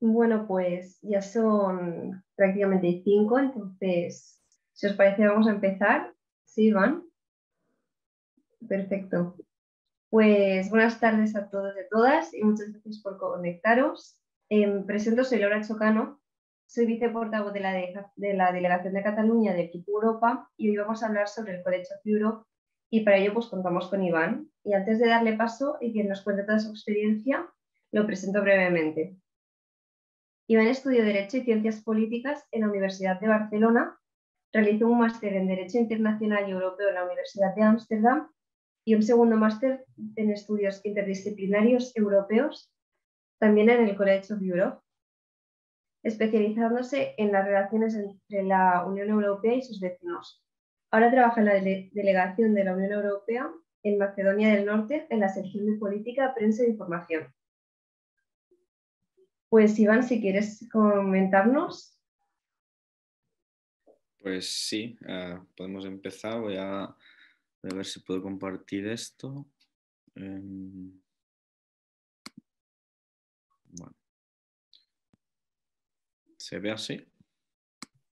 Bueno, pues ya son prácticamente cinco, entonces, si os parece, vamos a empezar. ¿Sí, Iván? Perfecto. Pues buenas tardes a todos y a todas y muchas gracias por conectaros. Em, presento, soy Laura Chocano, soy viceportavoz de la, de, la Delegación de Cataluña de equipo Europa y hoy vamos a hablar sobre el Colegio of y para ello pues contamos con Iván. Y antes de darle paso y que nos cuente toda su experiencia, lo presento brevemente. Iván estudió Derecho y Ciencias Políticas en la Universidad de Barcelona, realizó un máster en Derecho Internacional y Europeo en la Universidad de Ámsterdam y un segundo máster en Estudios Interdisciplinarios Europeos, también en el College of Europe, especializándose en las relaciones entre la Unión Europea y sus vecinos. Ahora trabaja en la delegación de la Unión Europea en Macedonia del Norte en la sección de Política, Prensa e Información. Pues Iván, si quieres comentarnos. Pues sí, eh, podemos empezar. Voy a, ver si puedo compartir esto. Em, ¿Se ve así?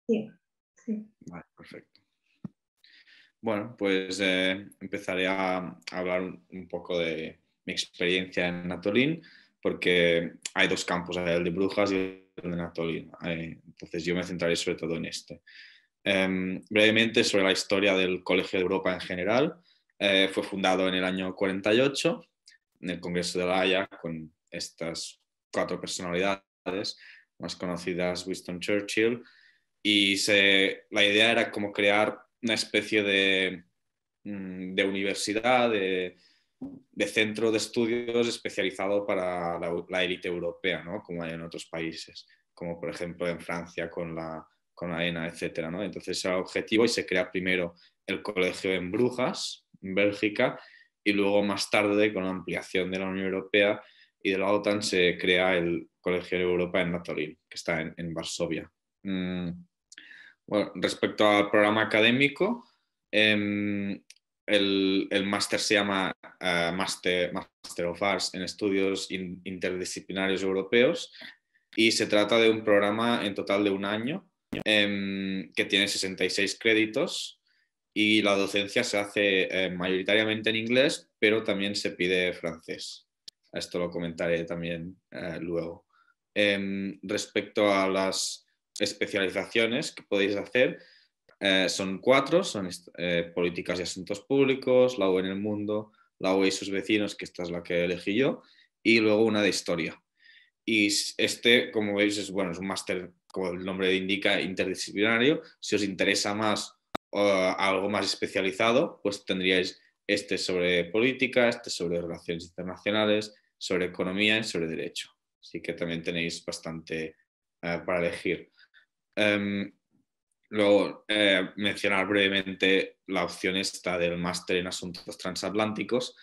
Sí, sí. Vale, perfecto. Bueno, pues eh, empezaré a hablar un, poco de mi experiencia en Natolín porque hay dos campos, el de Brujas y el de Natolina. Eh, entonces yo me centraré sobre todo en este. Em, brevemente sobre la historia del Colegio de Europa en general. Eh, fue fundado en el año 48 en el Congreso de la Haya con estas cuatro personalidades más conocidas, Winston Churchill, y se, la idea era como crear una especie de, mm, de universidad, de, de centro de estudios especializado para la élite europea, como hay en otros países, como por ejemplo en Francia con la, con la ENA, etc. Entonces ese el objetivo y se crea primero el colegio en Brujas, en Bélgica, y luego más tarde, con la ampliación de la Unión Europea y de la OTAN, se crea el Colegio de Europa en Natolín, que está en, Varsovia. Mm, respecto al programa académico, em, el, máster se llama eh, master, of Arts en Estudios Interdisciplinarios Europeos y se trata de un programa en total de un año em, que tiene 66 créditos y la docencia se hace eh, mayoritariamente en inglés, pero también se pide francés. Esto lo comentaré también eh, luego. Em, respecto a las especializaciones que podéis hacer, eh, son cuatro, son eh, políticas y asuntos públicos, la UE en el mundo, la UE y sus vecinos, que esta es la que elegí yo, y luego una de historia. Y este, como veis, es, bueno, es un máster, como el nombre indica, interdisciplinario. Si os interesa más algo más especializado, pues tendríais este sobre política, este sobre relaciones internacionales, sobre economía y sobre derecho. Así que también tenéis bastante eh, para elegir. Em, Luego, eh, mencionar brevemente la opción esta del máster en asuntos transatlánticos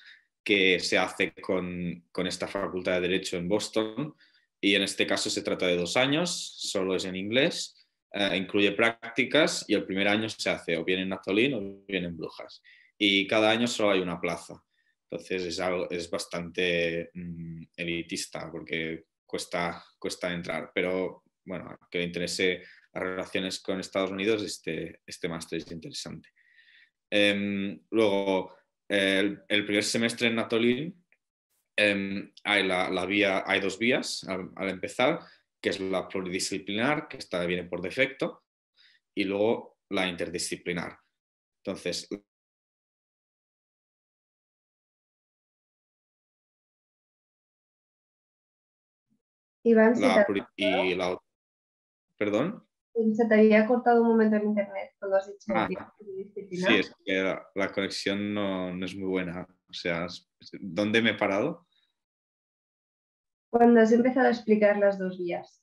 que se hace con, con, esta facultad de Derecho en Boston y en este caso se trata de dos años, solo es en inglés, eh, incluye prácticas y el primer año se hace o bien en Natolín o bien en Brujas y cada año solo hay una plaza. Entonces es, algo, es bastante mm, elitista porque cuesta, cuesta entrar, pero bueno, que le interese relaciones con Estados Unidos, este, este máster es interesante. Em, luego, el, primer semestre en Natolín em, hay, la, vía, hay dos vías al, empezar, que es la pluridisciplinar, que está viene por defecto, y luego la interdisciplinar. Entonces, Iván, la, y perdón se te había cortado un momento el internet cuando has dicho ah, Sí, es que la, conexión no, es muy buena. O sea, ¿dónde me he parado? Cuando has empezado a explicar las dos vías.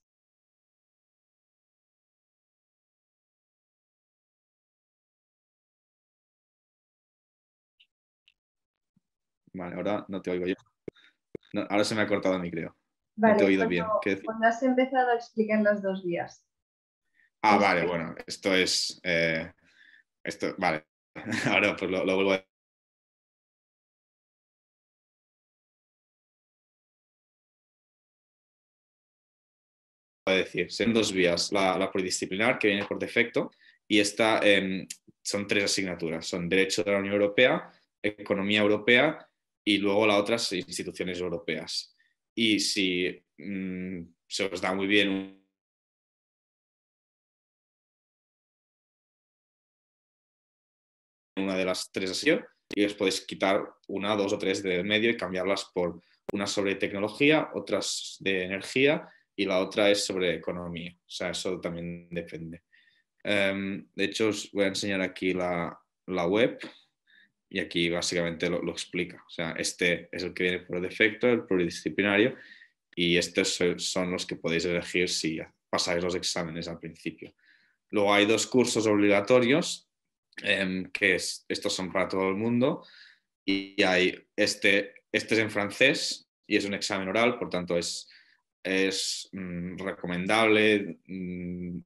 Vale, ahora no te oigo yo. ahora se me ha cortado a mí, creo. Vale, bien. cuando has empezado a explicar las dos vías. Ah, este vale, bueno, esto es. Eh, esto, vale. Ahora pues lo, vuelvo a decir, son dos vías, la, la, pluridisciplinar que viene por defecto y esta em, son tres asignaturas, son Derecho de la Unión Europea, Economía Europea y luego la otra Instituciones Europeas. Y si mm, se os da muy bien una de las tres así y os podéis quitar una, dos o tres de medio y cambiarlas por una sobre tecnología, otras de energía y la otra es sobre economía. O sea, eso también depende. Em, de hecho, os voy a enseñar aquí la, web y aquí básicamente lo, lo, explica. O sea, este es el que viene por defecto, el pluridisciplinario, y estos son los que podéis elegir si pasáis los exámenes al principio. Luego hay dos cursos obligatorios Em, que estos son para todo el mundo, y hay este, este es en francés y es un examen oral, por tanto es, mm, recomendable mm,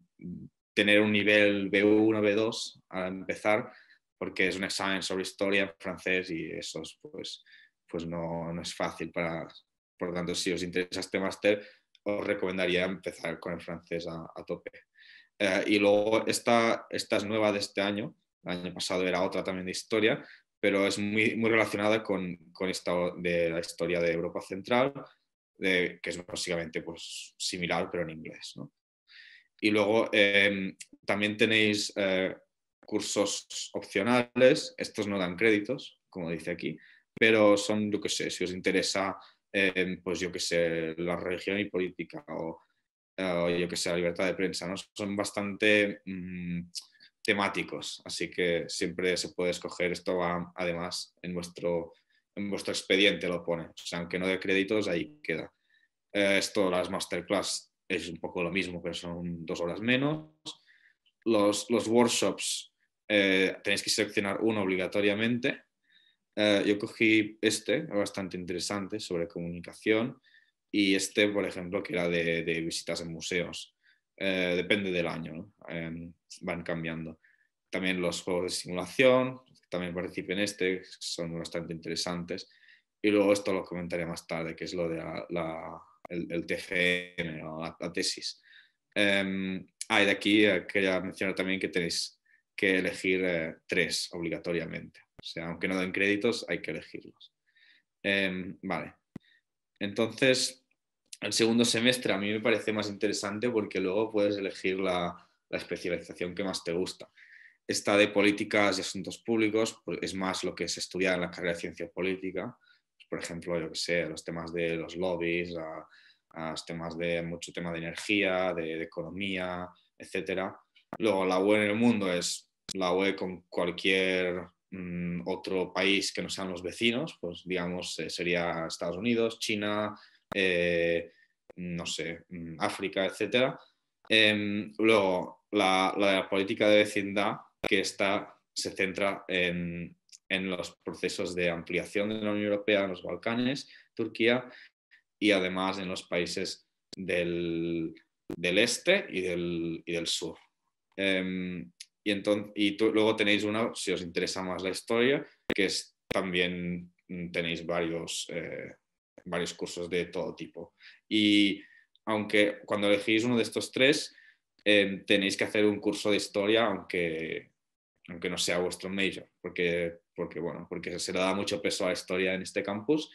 tener un nivel B1, B2 al empezar, porque es un examen sobre historia en francés y eso pues, pues no, es fácil para... Por tanto, si os interesa este máster, os recomendaría empezar con el francés a, tope. Eh, y luego esta, esta es nueva de este año, el año pasado era otra también de historia, pero es muy, muy relacionada con, con esta de la historia de Europa Central, de, que es básicamente pues, similar, pero en inglés. Y luego em, también tenéis eh, cursos opcionales, estos no dan créditos, como dice aquí, pero son, yo que sé, si os interesa, em, pues yo que sé, la religión y política o, eh, yo que sé, la libertad de prensa, ¿no? Son bastante... Mm, temáticos, así que siempre se puede escoger, esto va además en vuestro, en vuestro expediente lo pone, o sea, aunque no de créditos, ahí queda. Eh, esto, las masterclass es un poco lo mismo, pero son dos horas menos. Los, los workshops eh, tenéis que seleccionar uno obligatoriamente. Eh, yo cogí este, bastante interesante, sobre comunicación, y este, por ejemplo, que era de, visitas en museos. depende del año. ¿no? Em, van cambiando. También los juegos de simulación, también participé en este, son bastante interesantes. Y luego esto lo comentaré más tarde, que es lo de la, el, o la, tesis. Em, ah, y de aquí eh, quería mencionar también que tenéis que elegir eh, tres obligatoriamente. O sea, aunque no den créditos, hay que elegirlos. Em, vale. Entonces, el segundo semestre a mí me parece más interesante porque luego puedes elegir la, la especialización que más te gusta. Esta de políticas y asuntos públicos pues, es más lo que se estudia en la carrera de ciencia política, pues, por ejemplo, yo que sé, los temas de los lobbies, los temas de mucho tema de energía, de, economía, etcétera. Luego, la UE en el mundo es la UE con cualquier mm, otro país que no sean los vecinos, pues digamos, eh, sería Estados Unidos, China, eh, no sé, mm, África, etc. Em, luego, la, de la política de vecindad, que está, se centra en, en los procesos de ampliación de la Unión Europea en los Balcanes, Turquía y además en los países del, del este y del, y del sur. Em, y, entonces, y luego tenéis una, si os interesa más la historia, que también mm, tenéis varios, eh, varios cursos de todo tipo. Y aunque cuando elegís uno de estos tres, eh, tenéis que hacer un curso de historia, aunque, aunque no sea vuestro major, porque, porque, bueno, porque se le da mucho peso a la historia en este campus.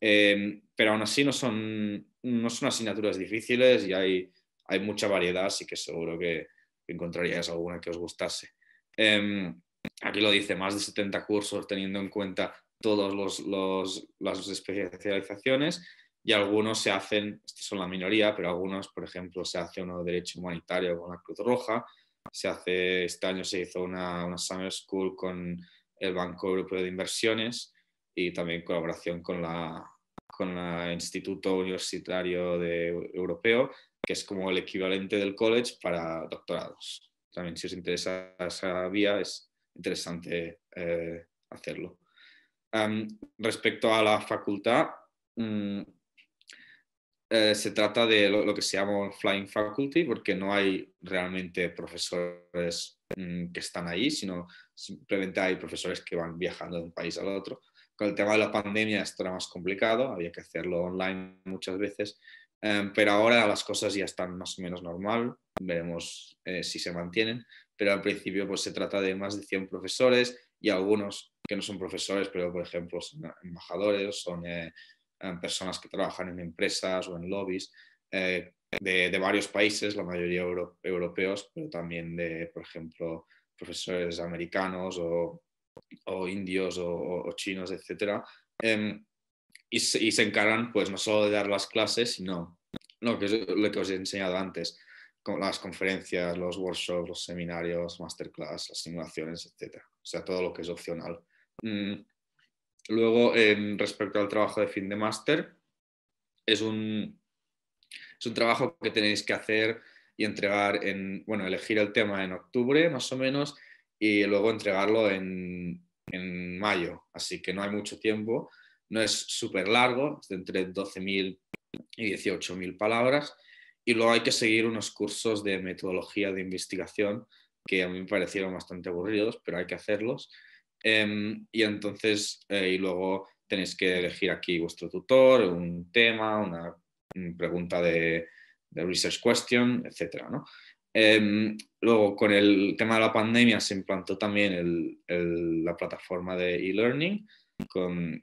Eh, pero aún así no son, no son asignaturas difíciles y hay, hay mucha variedad, así que seguro que encontraríais alguna que os gustase. Em, aquí lo dice, más de 70 cursos teniendo en cuenta todas los, los, las especializaciones y algunos se hacen, estos son la minoría, pero algunos, por ejemplo, se hace uno derecho humanitario con la Cruz Roja, se hace, este año se hizo una, una Summer School con el Banco Europeo de Inversiones y también colaboración con la con el Instituto Universitario de, Europeo, que es como el equivalente del college para doctorados. También si os interesa esa vía es interesante eh, hacerlo. respecto a la facultad, mm, eh, se trata de lo, que se llama flying faculty, porque no hay realmente profesores mm, que están ahí, sino simplemente hay profesores que van viajando de un país al otro. Con el tema de la pandemia esto era más complicado, había que hacerlo online muchas veces, em, pero ahora las cosas ya están más o menos normal, veremos eh, si se mantienen, pero al principio pues, se trata de más de 100 profesores y algunos que no son profesores, pero por ejemplo son embajadores, son eh, eh, personas que trabajan en empresas o en lobbies eh, de, varios países, la mayoría europeos, pero también de, por ejemplo, profesores americanos o, indios o, chinos, etc. Em, y, se, se, encargan, pues, no solo de dar las clases, sino lo que, lo que os he enseñado antes, como las conferencias, los workshops, los seminarios, masterclass, las simulaciones, etc. O sea, todo lo que es opcional. Mm, Luego, em, respecto al trabajo de fin de máster, es un, trabajo que tenéis que hacer y entregar en, bueno, elegir el tema en octubre más o menos y luego entregarlo en, en mayo, así que no hay mucho tiempo, no es súper largo, es de entre 12.000 y 18.000 palabras y luego hay que seguir unos cursos de metodología de investigación que a mí me parecieron bastante aburridos, pero hay que hacerlos Em, y entonces, eh, y luego tenéis que elegir aquí vuestro tutor, un tema, una, mm, pregunta de, research question, etc. Em, luego, con el tema de la pandemia, se implantó también la plataforma de e-learning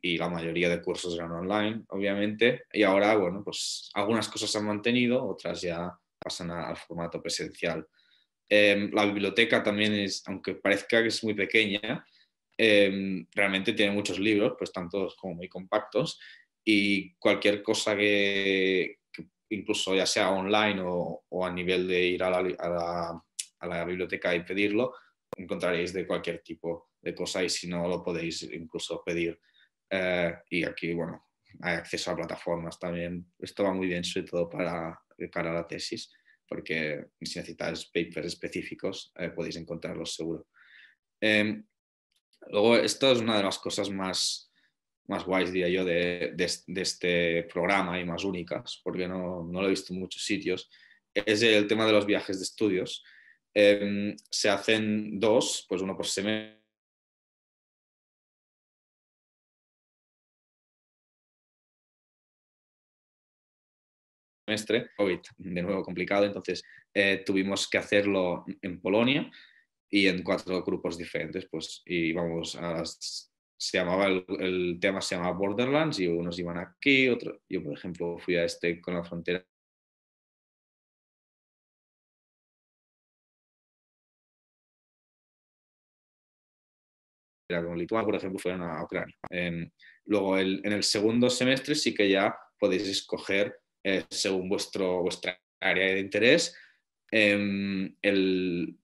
y la mayoría de cursos eran online, obviamente. Y ahora, bueno, pues algunas cosas se han mantenido, otras ya pasan al formato presencial. Em, la biblioteca también es, aunque parezca que es muy pequeña, Em, realmente tiene muchos libros, pues están todos como muy compactos y cualquier cosa que, incluso ya sea online o, a nivel de ir a la, a la, biblioteca y pedirlo, encontraréis de cualquier tipo de cosa y si no lo podéis incluso pedir. Eh, y aquí, bueno, hay acceso a plataformas también. Esto va muy bien, sobre todo para, para la tesis, porque si necesitáis papers específicos eh, podéis encontrarlos seguro. Eh, Luego, esto es una de las cosas más, más guays, diría yo, de, de, este programa y más únicas, porque no, no, lo he visto en muchos sitios, es el tema de los viajes de estudios. Em, se hacen dos, pues uno por semestre COVID, de nuevo complicado, entonces eh, tuvimos que hacerlo en Polonia y en cuatro grupos diferentes, pues íbamos a Se llamaba el, tema se llamaba Borderlands y unos iban aquí, otro Yo, por ejemplo, fui a este con la frontera Era con Lituania, por ejemplo, fueron a Ucrania. luego, en el segundo semestre sí que ya podéis escoger, eh, según vuestro, vuestra área de interés, em, el,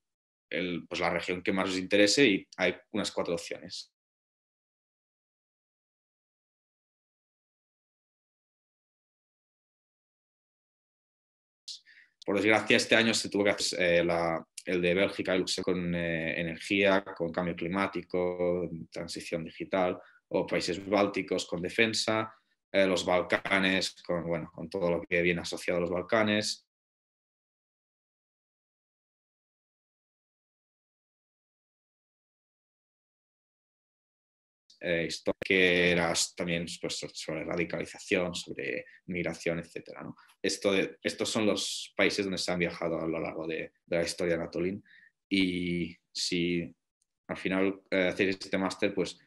pues, la región que más os interese y hay unas cuatro opciones. Por desgracia, este año se tuvo que hacer eh, el de Bélgica y Luxemburgo con eh, energía, con cambio climático, transición digital, o países bálticos con defensa, eh, los Balcanes con, con todo lo que viene asociado a los Balcanes, eh, que eras también pues, sobre radicalización, sobre migración, etc. estos son los países donde se han viajado a lo largo de, la historia de Anatolín y si al final eh, hacéis este máster, pues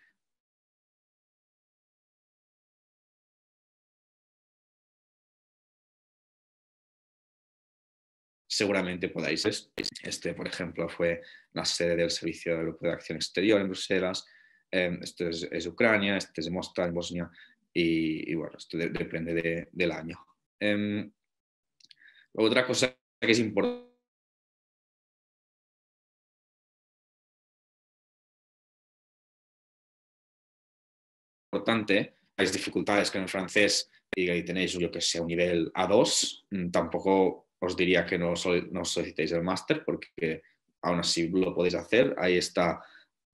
seguramente podáis. Este, por ejemplo, fue la sede del Servicio de Acción Exterior en Bruselas, Em, esto es, Ucrania, este es Mostar, Bosnia, y, bueno, esto depende del año. Em, otra cosa que es importante importante, hay dificultades que en francés y tenéis, yo que sé, un nivel A2, mm, tampoco os diría que no, no solicitéis el máster porque aún así lo podéis hacer. Ahí está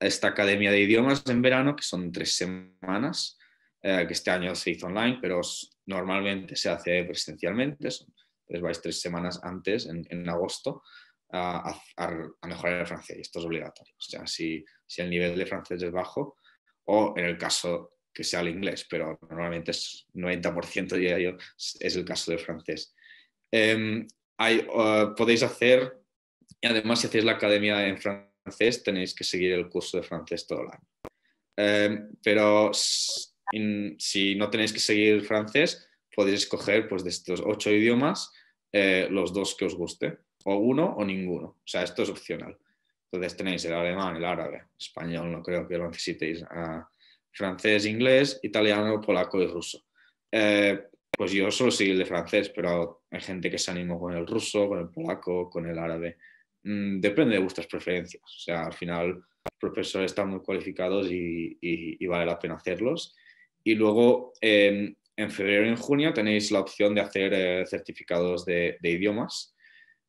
esta academia de idiomas en verano, que son tres semanas, eh, que este año se hizo online, pero normalmente se hace presencialmente, son, entonces vais tres semanas antes, en, agosto, a, mejorar el francés, y esto es obligatorio. O sea, si, el nivel de francés es bajo, o en el caso que sea el inglés, pero normalmente es 90%, diría es el caso del francés. Em, eh, podéis hacer, y además si hacéis la academia en francés, tenéis que seguir el curso de francés todo el año. Em, pero si no tenéis que seguir francés, podéis escoger pues, de estos ocho idiomas eh, los dos que os guste, o uno o ninguno. O sea, esto es opcional. Entonces tenéis el alemán, el árabe, español, no creo que lo necesitéis, ah, francés, inglés, italiano, polaco y ruso. Eh, pues yo solo seguir el de francés, pero hay gente que se animó con el ruso, con el polaco, con el árabe. Mm, depende de vuestras preferencias. O sea, al final los profesores están muy cualificados y, vale la pena hacerlos. Y luego em, en febrero y en junio tenéis la opción de hacer eh, certificados de, idiomas.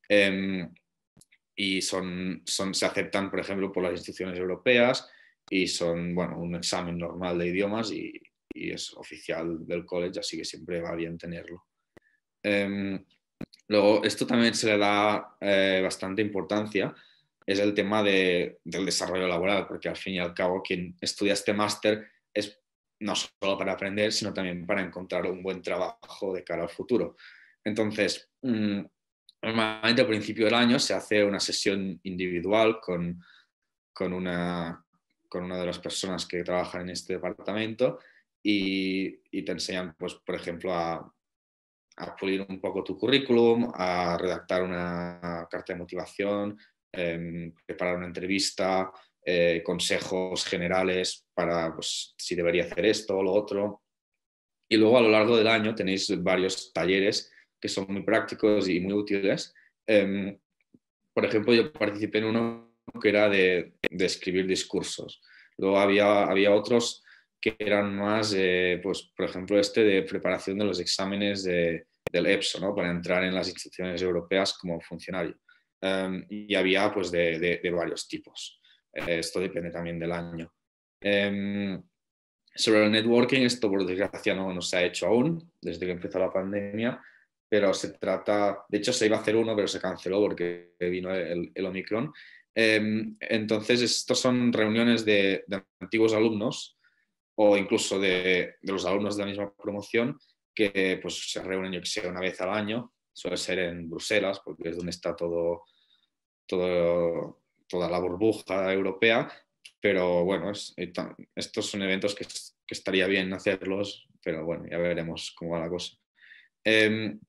Em, y son, son, se aceptan, por ejemplo, por las instituciones europeas y son, bueno, un examen normal de idiomas y, y es oficial del college, así que siempre va bien tenerlo. Em, Luego, esto también se le da eh, bastante importancia, es el tema del desarrollo laboral, porque al fin y al cabo quien estudia este máster es no solo para aprender, sino también para encontrar un buen trabajo de cara al futuro. Entonces, mm, normalmente al principio del año se hace una sesión individual con, una, con una de las personas que trabajan en este departamento y, te enseñan, pues, por ejemplo, a a pulir un poco tu currículum, a redactar una carta de motivación, em, preparar una entrevista, eh, consejos generales para pues, si debería hacer esto o lo otro. Y luego a lo largo del año tenéis varios talleres que son muy prácticos y muy útiles. Em, por ejemplo, yo participé en uno que era de, escribir discursos. Luego había, había otros que eran más, eh, pues, por ejemplo, este de preparación de los exámenes de, del EPSO, para entrar en las instituciones europeas como funcionario. Em, y había pues de, varios tipos. Eh, esto depende también del año. Em, sobre el networking, esto por desgracia no, se ha hecho aún desde que empezó la pandemia, pero se trata, de hecho se iba a hacer uno, pero se canceló porque vino el, Omicron. Em, entonces, estos son reuniones de, antiguos alumnos o incluso de, los alumnos de la misma promoción que pues, se reúnen, yo que sé, una vez al año, suele ser en Bruselas, porque es donde está todo, toda la burbuja europea, pero bueno, eh, estos son eventos que, estaría bien hacerlos, pero bueno, ya veremos cómo va la cosa. Em,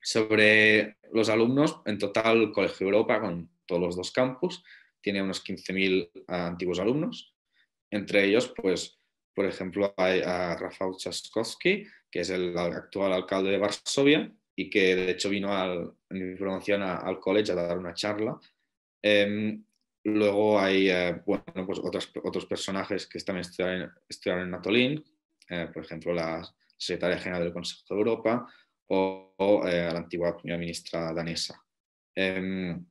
sobre los alumnos, en total, Colegio Europa, con todos los dos campus, tiene unos 15.000 antiguos alumnos, entre ellos, pues, por ejemplo, hay a Rafał Trzaskowski, que es el actual alcalde de Varsovia y que de hecho vino al, mi a, al college a dar una charla. Em, luego hay eh, bueno, pues otros, otros personajes que también estudiaron, en Natolín, eh, por ejemplo, la secretaria general del Consejo de Europa o, eh, la antigua primera ministra danesa. Em,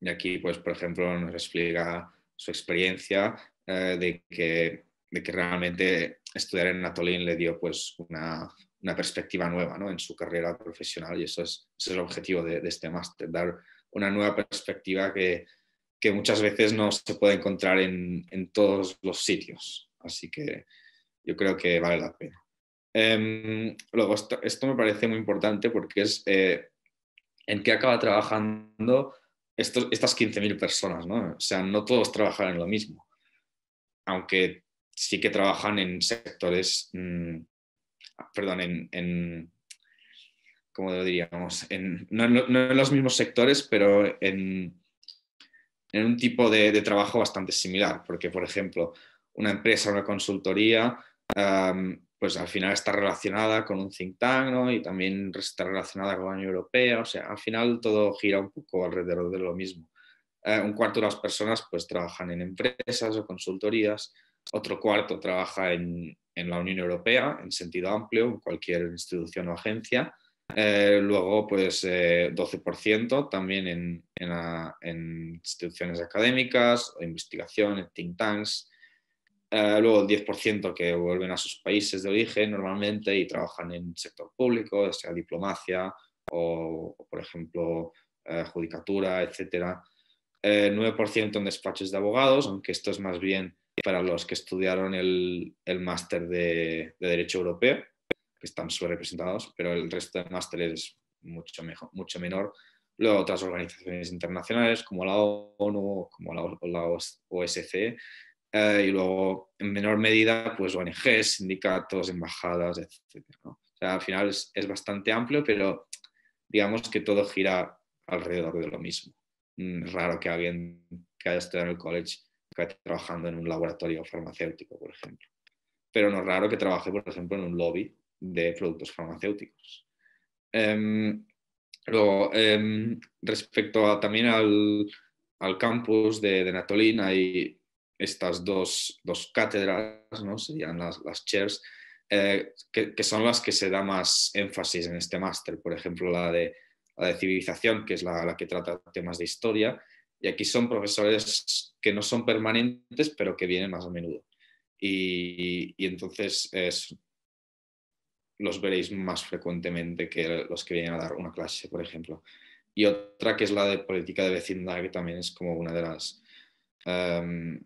y aquí, pues, por ejemplo, nos explica su experiencia de que de que realmente estudiar en Atolín le dio pues una, perspectiva nueva ¿no? en su carrera profesional y eso es, el objetivo de, este máster, dar una nueva perspectiva que, muchas veces no se puede encontrar en, en, todos los sitios. Así que yo creo que vale la pena. Em, luego, esto, me parece muy importante porque es eh, en qué acaba trabajando estas 15.000 personas, ¿no? O sea, no todos trabajan en lo mismo. Aunque sí que trabajan en sectores, mm, perdón, en, ¿cómo lo diríamos, en, no, en los mismos sectores, pero en, en un tipo de, trabajo bastante similar, porque, por ejemplo, una empresa, una consultoría, pues al final está relacionada con un think tank y también está relacionada con la Unión Europea, o sea, al final todo gira un poco alrededor de lo mismo. Eh, un cuarto de las personas pues trabajan en empresas o consultorías, otro cuarto trabaja en, la Unión Europea en sentido amplio, en cualquier institución o agencia. Eh, luego, pues 12% eh, también en, instituciones académicas, o investigación, think tanks. Eh, luego 10% que vuelven a sus países de origen normalmente y trabajan en sector público, sea diplomacia o, por ejemplo, eh, judicatura, etc. 9% en despachos de abogados, aunque esto es más bien para los que estudiaron el, el máster de, de, Derecho Europeo, que están subrepresentados, pero el resto de másteres es mucho, mejor, mucho menor. Luego otras organizaciones internacionales como la ONU, como la, la OSCE, eh, y luego en menor medida pues ONGs, sindicatos, embajadas, etc. O sea, al final es, es bastante amplio, pero digamos que todo gira alrededor de lo mismo. Es mm, raro que alguien que haya estudiado en el college trabajando en un laboratorio farmacéutico, por ejemplo. Pero no es raro que trabaje, por ejemplo, en un lobby de productos farmacéuticos. Em, luego, em, respecto también al, campus de, de Natolín, hay estas dos, cátedras, serían las, chairs, eh, que, son las que se da más énfasis en este máster. Por ejemplo, la de, la de civilización, que es la, la que trata temas de historia, y aquí son profesores que no son permanentes, pero que vienen más a menudo. Y, entonces es, los veréis más frecuentemente que los que vienen a dar una clase, por ejemplo. Y otra que es la de política de vecindad, que también es como una de las, em,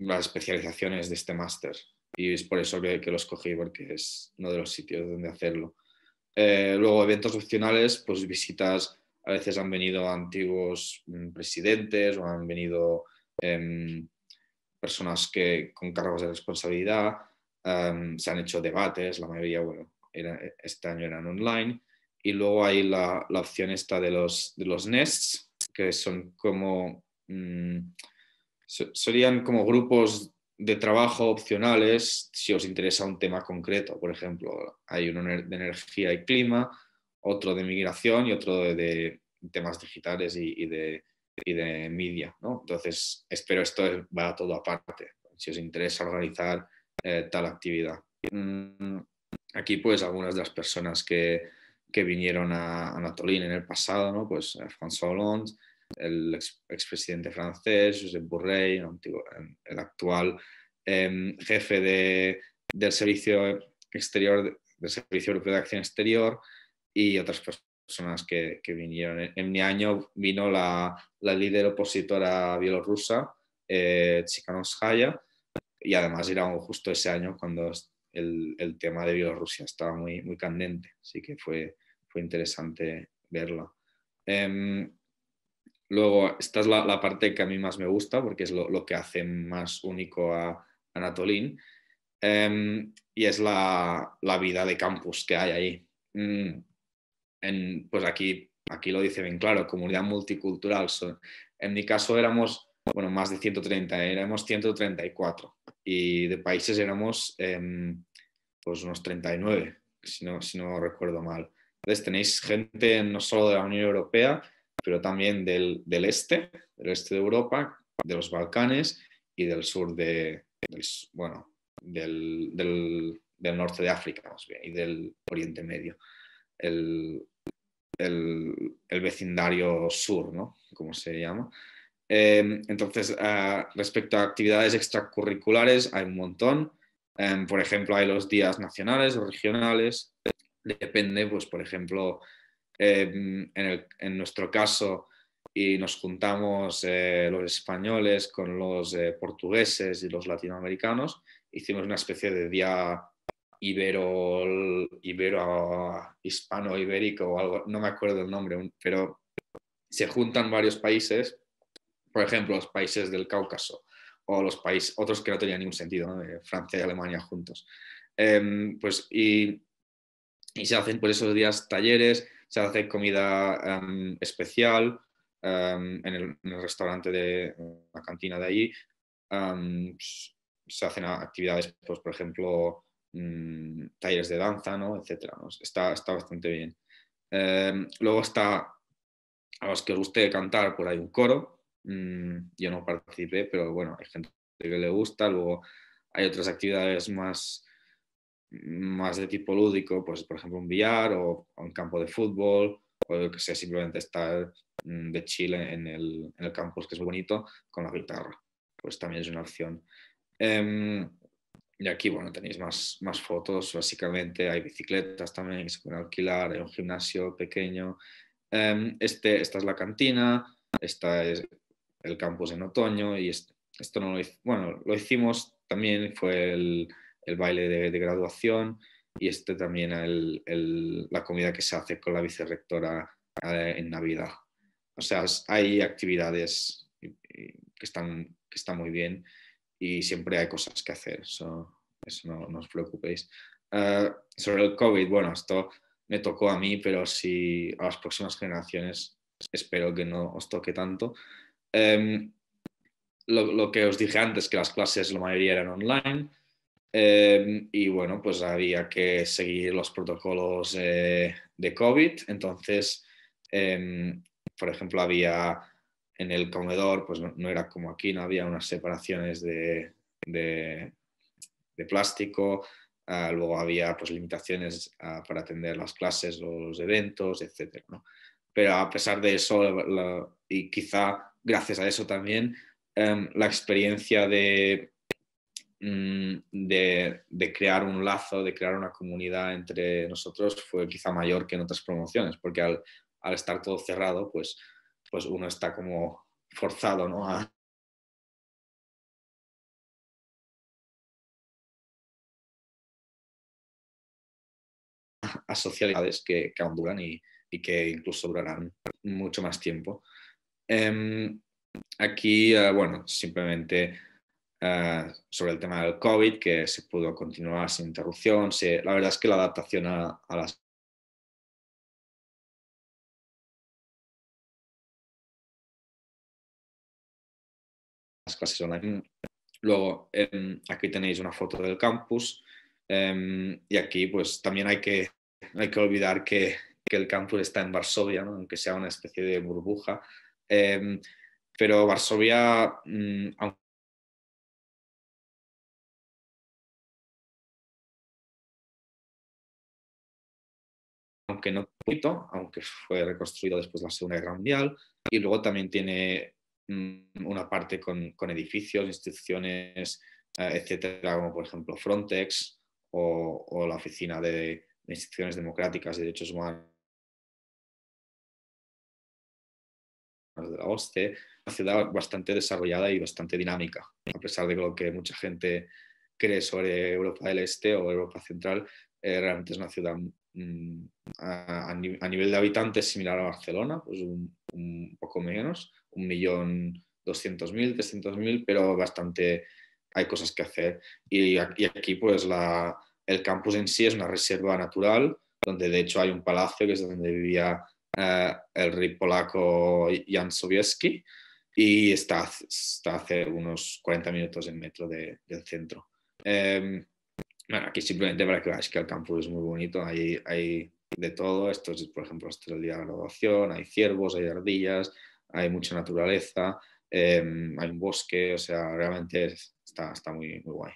las especializaciones de este máster. Y es por eso que, lo los cogí, porque es uno de los sitios donde hacerlo. Eh, luego, eventos opcionales, pues visitas a veces han venido antiguos mm, presidentes o han venido em, personas que, con cargos de responsabilidad, em, se han hecho debates, la mayoría, bueno, este año eran online, y luego hay la, opción esta de los, de nests, que son como, mm, serían como grupos de trabajo opcionales si os interesa un tema concreto. Por ejemplo, hay uno de energía y clima, otro de migración y otro de, temas digitales y, de, y de media. ¿no? Entonces, espero esto va todo aparte, si os interesa organizar eh, tal actividad. Mm, aquí, pues, algunas de las personas que, que vinieron a Anatolín en el pasado, ¿no? pues eh, François Hollande, el expresidente francés, Josep Borrell, el, actual em, jefe de, del Servicio Exterior, del Servicio Europeo de Acción Exterior, y otras personas que, que vinieron. En, mi año vino la, la líder opositora bielorrusa, eh, Chikanovskaya, y además era justo ese año cuando el, el, tema de Bielorrusia estaba muy, muy candente, así que fue, fue interesante verla. Em, luego, esta es la, parte que a mí más me gusta porque es lo, lo que hace más único a Anatolín em, y es la, la, vida de campus que hay ahí. Mm, pues aquí, aquí lo dice bien claro, comunidad multicultural. So, en mi caso éramos, bueno, más de 130, ¿eh? éramos 134 y de países éramos em, pues unos 39, si no, si no recuerdo mal. Entonces tenéis gente no solo de la Unión Europea, pero también del, este, del este de Europa, de los Balcanes y del sur de, bueno, del, norte de África más bien y del Oriente Medio. El, el, vecindario sur, ¿no? Como se llama. Em, entonces, ah, respecto a actividades extracurriculares, hay un montón. Em, por ejemplo, hay los días nacionales o regionales. Depende, pues, por ejemplo, em, en, nuestro caso, y nos juntamos eh, los españoles con los eh, portugueses y los latinoamericanos, hicimos una especie de día ibero, ibero hispano ibérico o algo, no me acuerdo el nombre, pero se juntan varios países, por ejemplo, los países del Cáucaso o los países, otros que no tenían ningún sentido, Francia y Alemania juntos. Em, pues y, se hacen por pues, esos días talleres, se hace comida em, especial em, en, el, restaurante de la cantina de allí, pues, se hacen actividades, pues, por ejemplo, Mm, talleres de danza, ¿no? etcétera. Está, está bastante bien. Em, luego está, a los que guste cantar, por hay un coro. Mm, yo no participé, pero bueno, hay gente que le gusta. Luego hay otras actividades más, más de tipo lúdico, pues por ejemplo un billar o, un campo de fútbol, o que sea simplemente estar mm, de Chile en el, en campus, que es bonito, con la guitarra. Pues también es una opción. Em, y aquí, bueno, tenéis más, más fotos, básicamente hay bicicletas también que se pueden alquilar, hay un gimnasio pequeño. Em, este, esta es la cantina, esta es el campus en otoño y esto, no bueno, lo hicimos también, fue el, el baile de, de, graduación y este también el, el, la comida que se hace con la vicerrectora eh, en Navidad. O sea, hay actividades que están, que están muy bien y siempre hay cosas que hacer, eso, eso no, os preocupéis. Ah, sobre el COVID, bueno, esto me tocó a mí, pero si a las próximas generaciones espero que no os toque tanto. Em, lo, que os dije antes, que las clases la mayoría eran online. Em, y bueno, pues había que seguir los protocolos eh, de COVID. Entonces, em, por ejemplo, había en el comedor, pues no, era como aquí, no había unas separaciones de, de, plástico, ah, luego había pues limitaciones ah, para atender las clases los eventos, etc. ¿no? Pero a pesar de eso, y quizá gracias a eso también, em, la experiencia mm, de, de, crear un lazo, de crear una comunidad entre nosotros fue quizá mayor que en otras promociones, porque al estar todo cerrado, pues pues uno está como forzado ¿no? a, a sociedades que, aún duran y, que incluso durarán mucho más tiempo. Em, aquí, eh, bueno, simplemente eh, sobre el tema del COVID, que se pudo continuar sin interrupción. la verdad es que la adaptación a las Luego, em, aquí tenéis una foto del campus em, y aquí pues también hay que, hay que olvidar que, el campus está en Varsovia, aunque sea una especie de burbuja. Em, pero Varsovia, mm, aunque no aunque fue reconstruido después de la Segunda Guerra Mundial, y luego también tiene Mm, una parte con, edificios, instituciones, eh, etcétera, como por ejemplo Frontex o, la Oficina de, Instituciones Democráticas y Derechos Humanos de la OSCE, una ciudad bastante desarrollada y bastante dinámica, a pesar de lo que mucha gente cree sobre Europa del Este o Europa Central, eh, realmente es una ciudad mm, a, nivel de habitantes similar a Barcelona, pues un poco menos, un millón doscientos mil, trescientos mil, pero bastante hay cosas que hacer. Y, aquí, pues, el campus en sí es una reserva natural, donde de hecho hay un palacio que es donde vivía eh, el rey polaco Jan Sobieski y está, está hace unos 40 minutos en metro del centro. Em, bueno, aquí simplemente para que veáis que el campus es muy bonito, hay, hay de todo. Esto es, por ejemplo, este el día de la graduación, hay ciervos, hay ardillas, hay mucha naturaleza, em, hay un bosque, o sea, realmente está, muy, muy guay.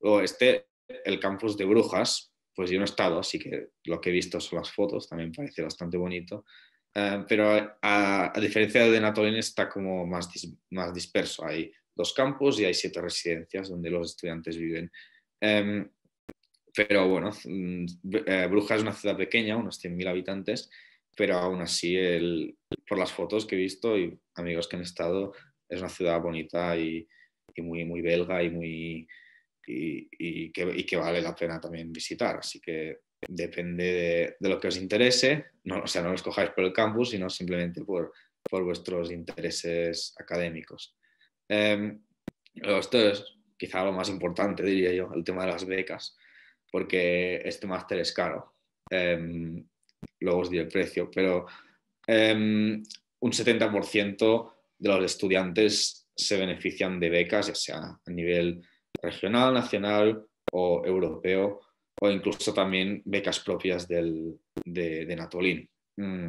Luego, este, el campus de Brujas, pues yo no he estado, así que lo que he visto son las fotos, también parece bastante bonito. Eh, pero a, diferencia de Natolín está como más, más disperso. Hay dos campos y hay siete residencias donde los estudiantes viven. Em, pero bueno, mm, eh, Brujas es una ciudad pequeña, unos 100.000 habitantes, pero aún así, el, por las fotos que he visto y amigos que han estado, es una ciudad bonita y, muy, muy belga y, muy, y, que, y, que, vale la pena también visitar. Así que depende de, lo que os interese, no, o sea, no lo escogáis por el campus, sino simplemente por, por vuestros intereses académicos. Em, esto es quizá lo más importante, diría yo, el tema de las becas, porque este máster es caro. Em, luego os diré el precio, pero em, un 70% de los estudiantes se benefician de becas, ya sea a nivel regional, nacional o europeo, o incluso también becas propias de, Natolín. Mm.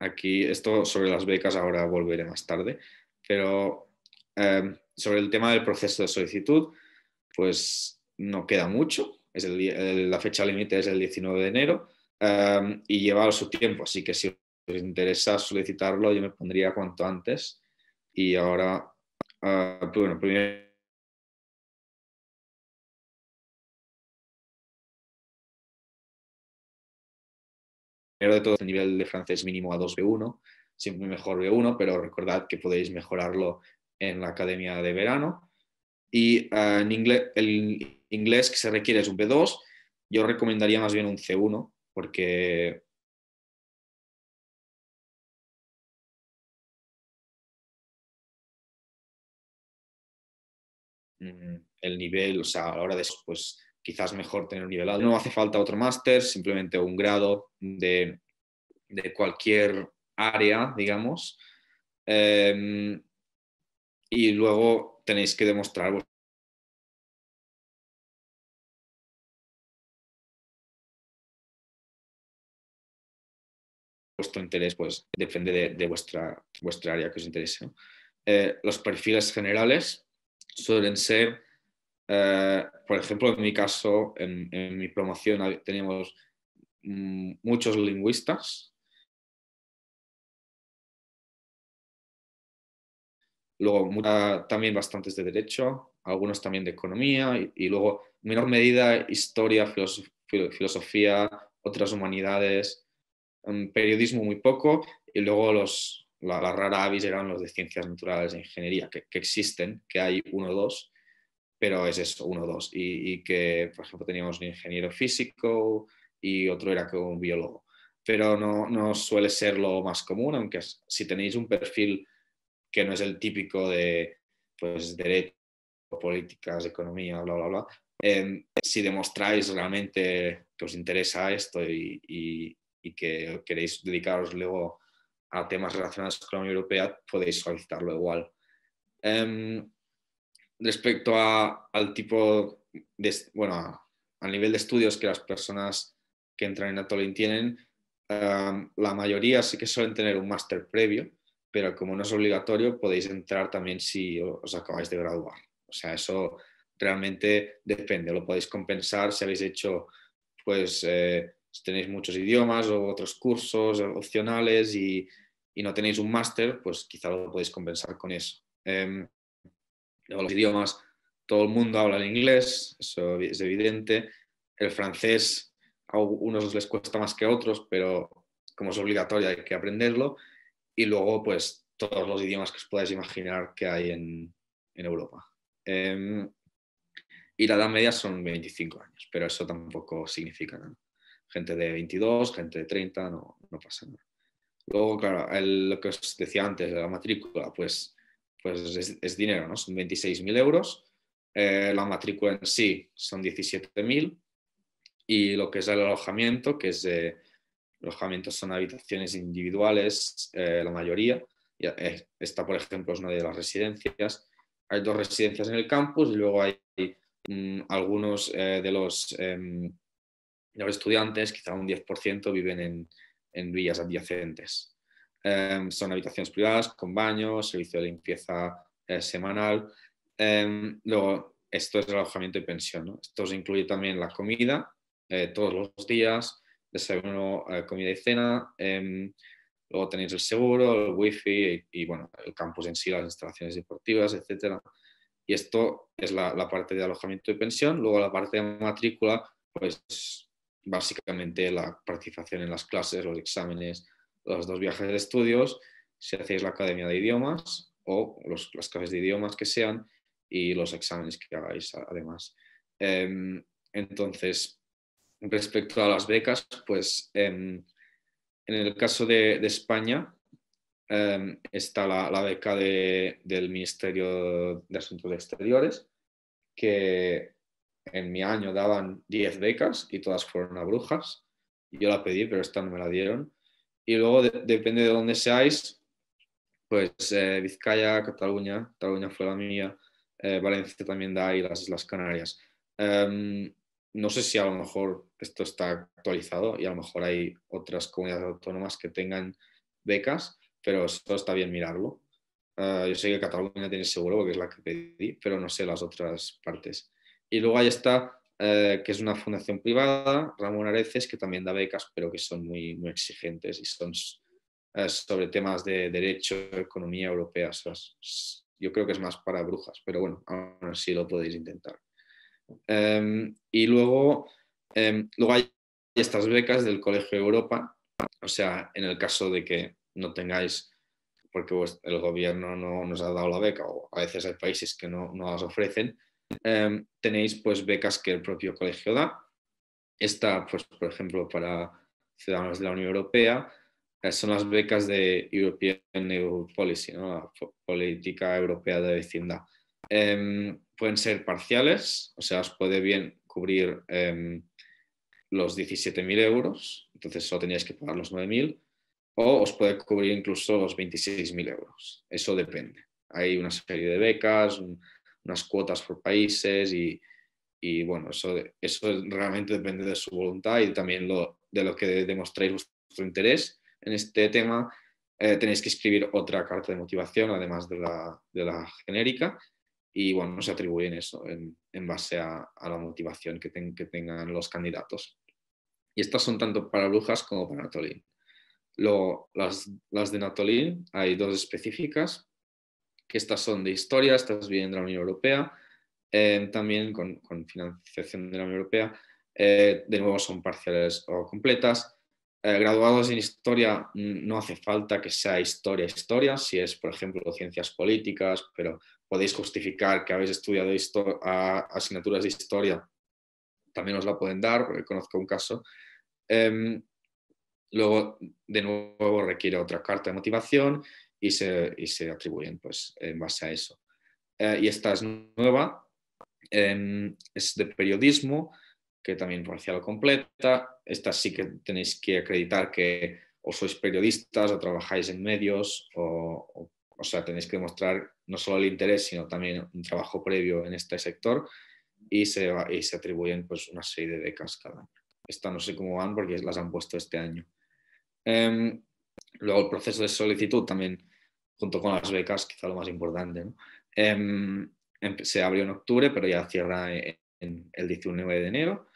Aquí, esto sobre las becas ahora volveré más tarde, pero em, sobre el tema del proceso de solicitud, pues no queda mucho. Es la fecha límite es el 19 de enero Em, y lleva su tiempo. Así que si os interesa solicitarlo, yo me pondría cuanto antes. Y ahora, ah, pues bueno, primero de todo el este nivel de francés mínimo a 2 B1, siempre mejor B1, pero recordad que podéis mejorarlo en la academia de verano. Y ah, en el inglés que se requiere es un B2, yo recomendaría más bien un C1, porque mm, el nivel, o sea, a la hora de pues, quizás mejor tener un nivel alto. No hace falta otro máster, simplemente un grado de, cualquier área, digamos. Em, y luego tenéis que demostrar vuestro interés, pues depende de, vuestra, área que os interese. Eh, los perfiles generales suelen ser, eh, por ejemplo, en mi caso, en, mi promoción tenemos mm, muchos lingüistas. Luego también bastantes de derecho, algunos también de economía y, luego en menor medida historia, filosofía, otras humanidades, periodismo muy poco, y luego los, la, rara avis eran los de ciencias naturales e ingeniería, que, existen, que hay uno o dos, pero es eso, uno o dos. Y, que, por ejemplo, teníamos un ingeniero físico y otro era como un biólogo. Pero no, no suele ser lo más común, aunque si tenéis un perfil que no es el típico de pues, derecho, políticas, economía, bla, bla, bla, eh, si demostráis realmente que os interesa esto y, y que queréis dedicaros luego a temas relacionados con la Unión Europea, podéis solicitarlo igual. Em, respecto a, al tipo, de, bueno, al nivel de estudios que las personas que entran en Atolín tienen, em, la mayoría sí que suelen tener un máster previo, pero como no es obligatorio, podéis entrar también si os acabáis de graduar. O sea, eso realmente depende, lo podéis compensar si habéis hecho pues eh, si tenéis muchos idiomas o otros cursos opcionales y, no tenéis un máster, pues quizá lo podéis compensar con eso. Eh, los idiomas, todo el mundo habla el inglés, eso es evidente. El francés a unos les cuesta más que a otros, pero como es obligatorio hay que aprenderlo. Y luego, pues, todos los idiomas que os podáis imaginar que hay en, Europa. Em, y la edad media son 25 años, pero eso tampoco significa nada gente de 22, gente de 30, no, no pasa nada. Luego, claro, lo que os decía antes de la matrícula, pues, pues es, dinero, ¿no? Son 26.000 euros. Eh, la matrícula en sí son 17.000. Y lo que es el alojamiento, que es... Eh, alojamientos son habitaciones individuales, eh, la mayoría. Eh, esta, por ejemplo, es una de las residencias. Hay dos residencias en el campus y luego hay mm, algunos de los em, los estudiantes, quizá un 10%, viven en, en villas adyacentes. Em, son habitaciones privadas con baños, servicio de limpieza eh, semanal. Em, luego, esto es el alojamiento y pensión. ¿no? Esto incluye también la comida eh, todos los días, desayuno, eh, comida y cena. Em, luego tenéis el seguro, el wifi y, bueno, el campus en sí, las instalaciones deportivas, etc. Y esto es la, la, parte de alojamiento y pensión. Luego la parte de matrícula, pues básicamente la participación en las clases, los exámenes, los dos viajes de estudios, si hacéis la academia de idiomas o las clases de idiomas que sean y los exámenes que hagáis además. Em, entonces, respecto a las becas, pues em, en el caso de, España em, está la, beca del Ministerio de Asuntos Exteriores, que en mi año daban 10 becas y todas fueron a brujas. Yo la pedí, pero esta no me la dieron. Y luego, depende de dónde seáis, pues eh, Vizcaya, Cataluña, Cataluña fue la mía, eh, Valencia también da y las Islas Canarias. Em, no sé si a lo mejor esto está actualizado y a lo mejor hay otras comunidades autónomas que tengan becas, pero eso está bien mirarlo. Eh, yo sé que Cataluña tiene seguro porque es la que pedí, pero no sé las otras partes. Y luego ahí está, eh, que es una fundación privada, Ramón Areces, que también da becas, pero que son muy, muy exigentes y son eh, sobre temas de derecho, economía europea. yo creo que es más para brujas, pero bueno, aún así lo podéis intentar. Em, y luego, em, luego hay estas becas del Colegio Europa, o sea, en el caso de que no tengáis porque el gobierno no nos ha dado la beca o a veces hay países que no, no las ofrecen, Em, tenéis pues becas que el propio colegio da. Esta, pues, por ejemplo, para ciudadanos de la Unión Europea, eh, son las becas de European Policy, la política europea de vecindad. Em, pueden ser parciales, o sea, os puede bien cubrir em, los 17.000 euros, entonces solo tenéis que pagar los 9.000, o os puede cubrir incluso los 26.000 euros. Eso depende. Hay una serie de becas, unas cuotas por países y, y bueno, eso, eso realmente depende de su voluntad y también de lo que demostréis vuestro interés en este tema. Eh, tenéis que escribir otra carta de motivación, además de la, genérica, y bueno, se atribuyen eso en, base a, la motivación que, tengan los candidatos. Y estas son tanto para Brujas como para Natolín. Luego, las, las de Natolín, hay dos específicas, que estas son de historia, estas vienen de la Unión Europea, eh, también con, financiación de la Unión Europea, eh, de nuevo son parciales o completas. Eh, graduados en historia no hace falta que sea historia, historia, si es, por ejemplo, ciencias políticas, pero podéis justificar que habéis estudiado asignaturas de historia, también os la pueden dar, porque conozco un caso. Em, luego, de nuevo, requiere otra carta de motivación y se, y se atribuyen pues, en base a eso. Eh, y esta es nueva, em, es de periodismo, que también parcial completa. Esta sí que tenéis que acreditar que o sois periodistas o trabajáis en medios, o, o, sea, tenéis que demostrar no solo el interés, sino también un trabajo previo en este sector y se, y se atribuyen pues, una serie de becas cada año. Esta no sé cómo van porque las han puesto este año. Em, luego el proceso de solicitud también junto con las becas, quizá lo más importante. Em, se abrió en octubre, pero ya cierra e-, el 19 de enero.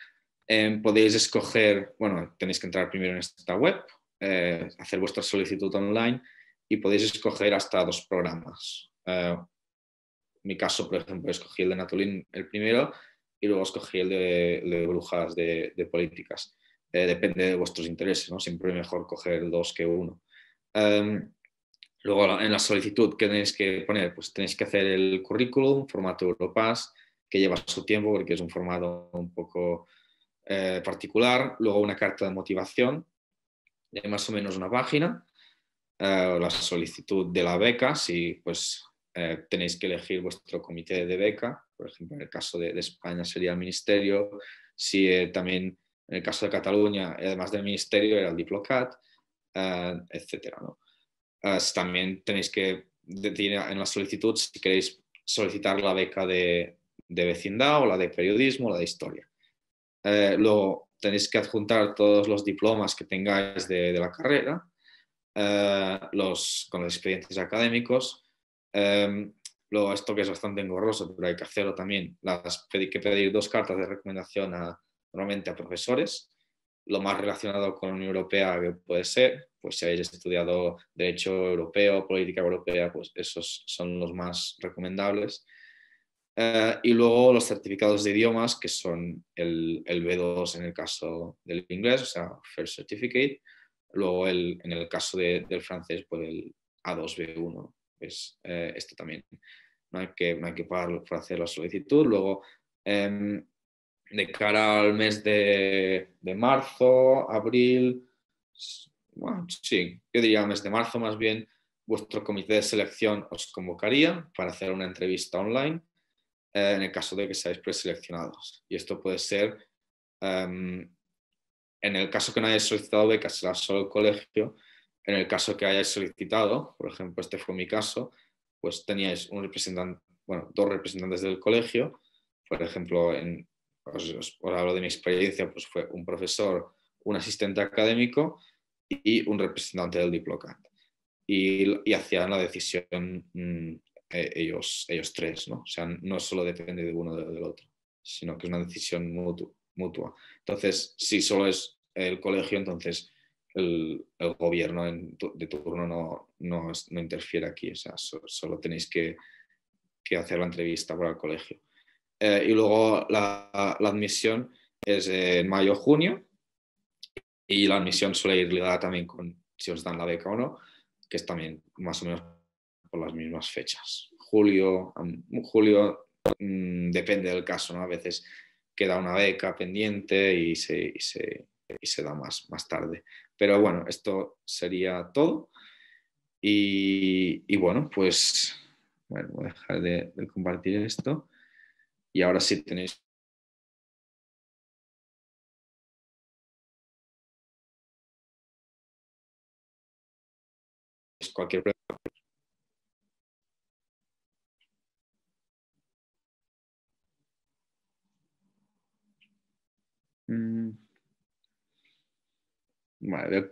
Em, podéis escoger, bueno, tenéis que entrar primero en esta web, eh, hacer vuestra solicitud online y podéis escoger hasta dos programas. Eh, en mi caso, por ejemplo, escogí el de Natulín el primero y luego escogí el de, Brujas de, Políticas. Eh, depende de vuestros intereses, ¿no? Siempre es mejor coger dos que uno. Em, Luego, en la solicitud, ¿qué tenéis que poner? Pues tenéis que hacer el currículum, formato Europass, que lleva su tiempo porque es un formato un poco eh, particular. Luego, una carta de motivación de más o menos una página. Eh, la solicitud de la beca, si pues, eh, tenéis que elegir vuestro comité de beca. Por ejemplo, en el caso de, de España sería el ministerio. Si también, en el caso de Cataluña, además del ministerio, era el Diplocat, etcétera, ¿no? Eh, también tenéis que en la solicitud si queréis solicitar la beca de, de vecindad o la de periodismo o la de historia. Eh, luego tenéis que adjuntar todos los diplomas que tengáis de, de la carrera, eh, los, con los expedientes académicos. Em, luego, esto que es bastante engorroso, pero hay que hacerlo también, las, que pedir dos cartas de recomendación normalmente a profesores lo más relacionado con la Unión Europea que puede ser, pues si habéis estudiado Derecho Europeo, Política Europea, pues esos son los más recomendables. Eh, y luego los certificados de idiomas, que son el, B2 en el caso del inglés, o sea, First Certificate. Luego en el caso del francés, pues el A2B1, pues esto eh, este también. No hay que, hay pagar por hacer la solicitud. Luego, em, de cara al mes de, marzo, abril, bueno, sí, yo diría mes de marzo más bien, vuestro comité de selección os convocaría para hacer una entrevista online eh, en el caso de que seáis preseleccionados. Y esto puede ser, em, en el caso que no hayáis solicitado becas, será solo el colegio. En el caso que hayáis solicitado, por ejemplo, este fue mi caso, pues teníais un representante, bueno, dos representantes del colegio, por ejemplo, en, por hablo de mi experiencia, pues fue un profesor, un asistente académico y un representante del diploma. Y, hacían la decisión mm, e, ellos, ellos tres, ¿no? O sea, no solo depende de uno del otro, sino que es una decisión mutua. Entonces, si solo es el colegio, entonces el, gobierno de turno no, no, interfiere aquí, o sea, solo tenéis que, hacer la entrevista para el colegio. Eh, y luego la, admisión es en mayo junio y la admisión suele ir ligada también con si os dan la beca o no, que es también más o menos por las mismas fechas. Julio, julio mm, depende del caso, A veces queda una beca pendiente y se, se, da más, tarde. Pero bueno, esto sería todo. Y, bueno, pues bueno, voy a dejar de compartir esto y ahora sí tenéis cualquier pregunta mm.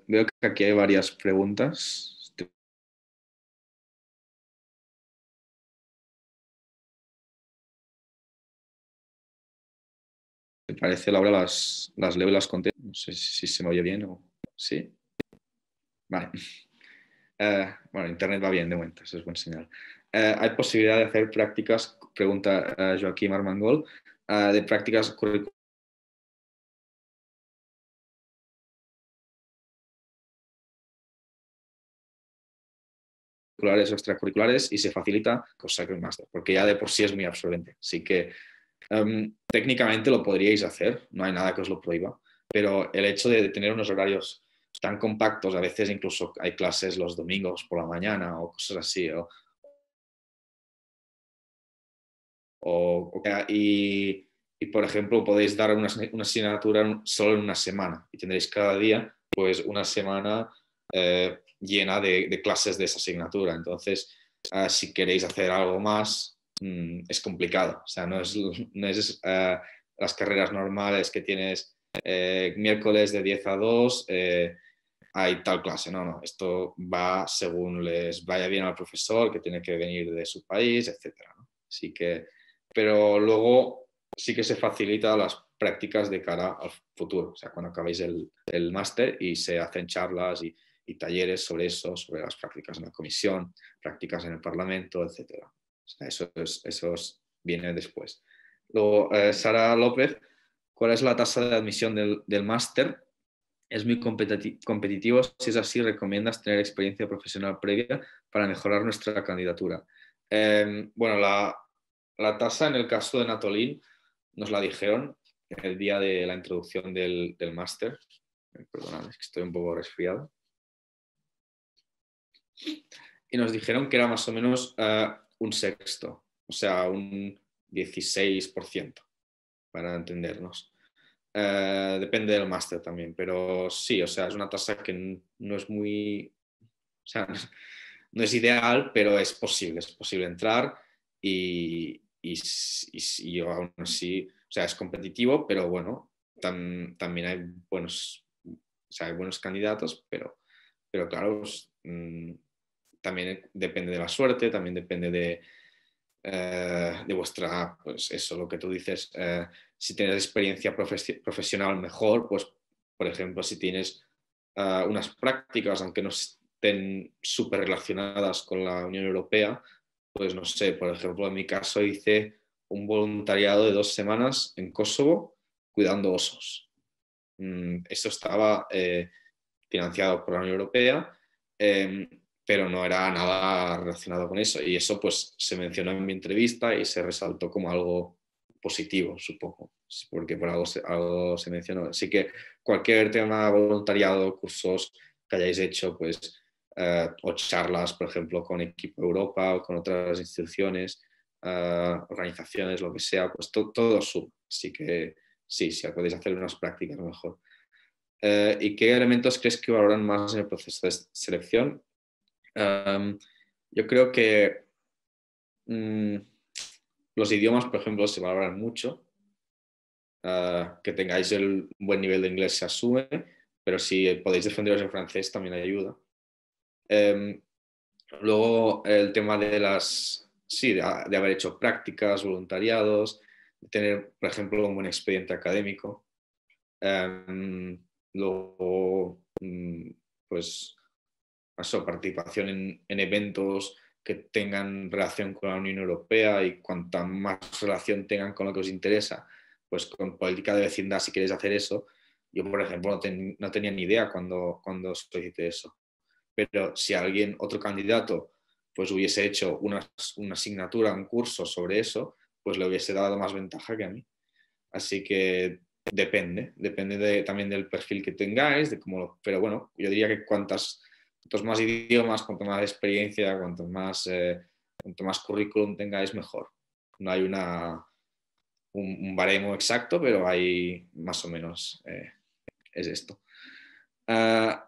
veo, que aquí hay varias preguntas. ¿Te parece, Laura? Las, las leo y las conté. No sé si se me oye bien o... ¿Sí? Vale. Eh, bueno, Internet va bien de momento, eso es buen señal. Eh, ¿Hay posibilidad de hacer prácticas, pregunta eh, Joaquim Joaquín Armangol, de prácticas curriculares? o extracurriculares y se facilita cosa que Master, porque ya de por sí es muy absorbente. Así que Em, técnicamente lo podríais hacer, no hay nada que os lo prohíba, pero el hecho de tener unos horarios tan compactos, a veces incluso hay clases los domingos por la mañana o cosas así, o, y, por ejemplo podéis dar una, asignatura solo en una semana y tendréis cada día pues una semana eh, llena de, clases de esa asignatura. Entonces, ah, si queréis hacer algo más, Mm, es complicado. O sea, no es, eh, las carreras normales que tienes eh, miércoles de 10 a 2, eh, hay tal clase. No, no, esto va según les vaya bien al profesor que tiene que venir de su país, etc. que, pero luego sí que se facilita las prácticas de cara al futuro. O sea, cuando acabéis el, máster y se hacen charlas y, y, talleres sobre eso, sobre las prácticas en la comisión, prácticas en el Parlamento, etcétera. Eso, es, viene después. Luego, eh, Sara López, ¿cuál es la tasa de admisión del, máster? Es muy competitivo, Si es así, ¿recomiendas tener experiencia profesional previa para mejorar nuestra candidatura? Em, bueno, la, tasa en el caso de Natolín nos la dijeron el día de la introducción del, máster. Eh, perdonad, es que estoy un poco resfriado. Y nos dijeron que era más o menos eh, un sexto, o sea, un 16%, para entendernos. Eh, depende del máster también, pero sí, o sea, es una tasa que no es muy, o sea, no es ideal, pero es posible, es posible entrar y, y, y, aún así, o sea, es competitivo, pero bueno, también hay buenos, o sea, hay buenos candidatos, pero, pero claro, mm, también depende de la suerte, también depende de, eh, vuestra, pues eso, lo que tú dices, eh, si tienes experiencia profesional mejor, pues por ejemplo, si tienes eh, unas prácticas, aunque no estén súper relacionadas con la Unión Europea, pues no sé, por ejemplo, en mi caso hice un voluntariado de dos semanas en Kosovo cuidando osos. Mm, eso estaba financiado por la Unión Europea. Eh, pero no era nada relacionado con eso. Y eso pues se mencionó en mi entrevista y se resaltó como algo positivo, supongo, porque por algo se, mencionó. Así que cualquier tema de voluntariado, cursos que hayáis hecho, pues, eh, o charlas, por ejemplo, con Equipo Europa o con otras instituciones, eh, organizaciones, lo que sea, pues todo sube. Así que sí, si podéis hacer unas prácticas mejor. Eh, ¿Y qué elementos crees que valoran más en el proceso de selección? yo creo que mm, los idiomas, por ejemplo, se valoran mucho. Ah, que tengáis el buen nivel de inglés se asume, pero si podéis defenderos en francés también ayuda. Em, luego el tema de las, sí, de, haber hecho prácticas, voluntariados, de tener, por ejemplo, un buen expediente académico. Em, luego, mm, pues o participación en, eventos que tengan relación con la Unión Europea y cuanta más relación tengan con lo que os interesa, pues con política de vecindad si queréis hacer eso. Yo, por ejemplo, no, tenía ni idea cuando, cuando solicité eso. Pero si alguien, otro candidato, pues hubiese hecho una, una asignatura, un curso sobre eso, pues le hubiese dado más ventaja que a mí. Así que depende, depende también del perfil que tengáis, de cómo, pero bueno, yo diría que cuantas cuantos más idiomas, cuanto más experiencia, cuanto más, eh, cuanto más currículum tengáis, mejor. No hay una, un, baremo exacto, pero hay más o menos eh, es esto. Ah,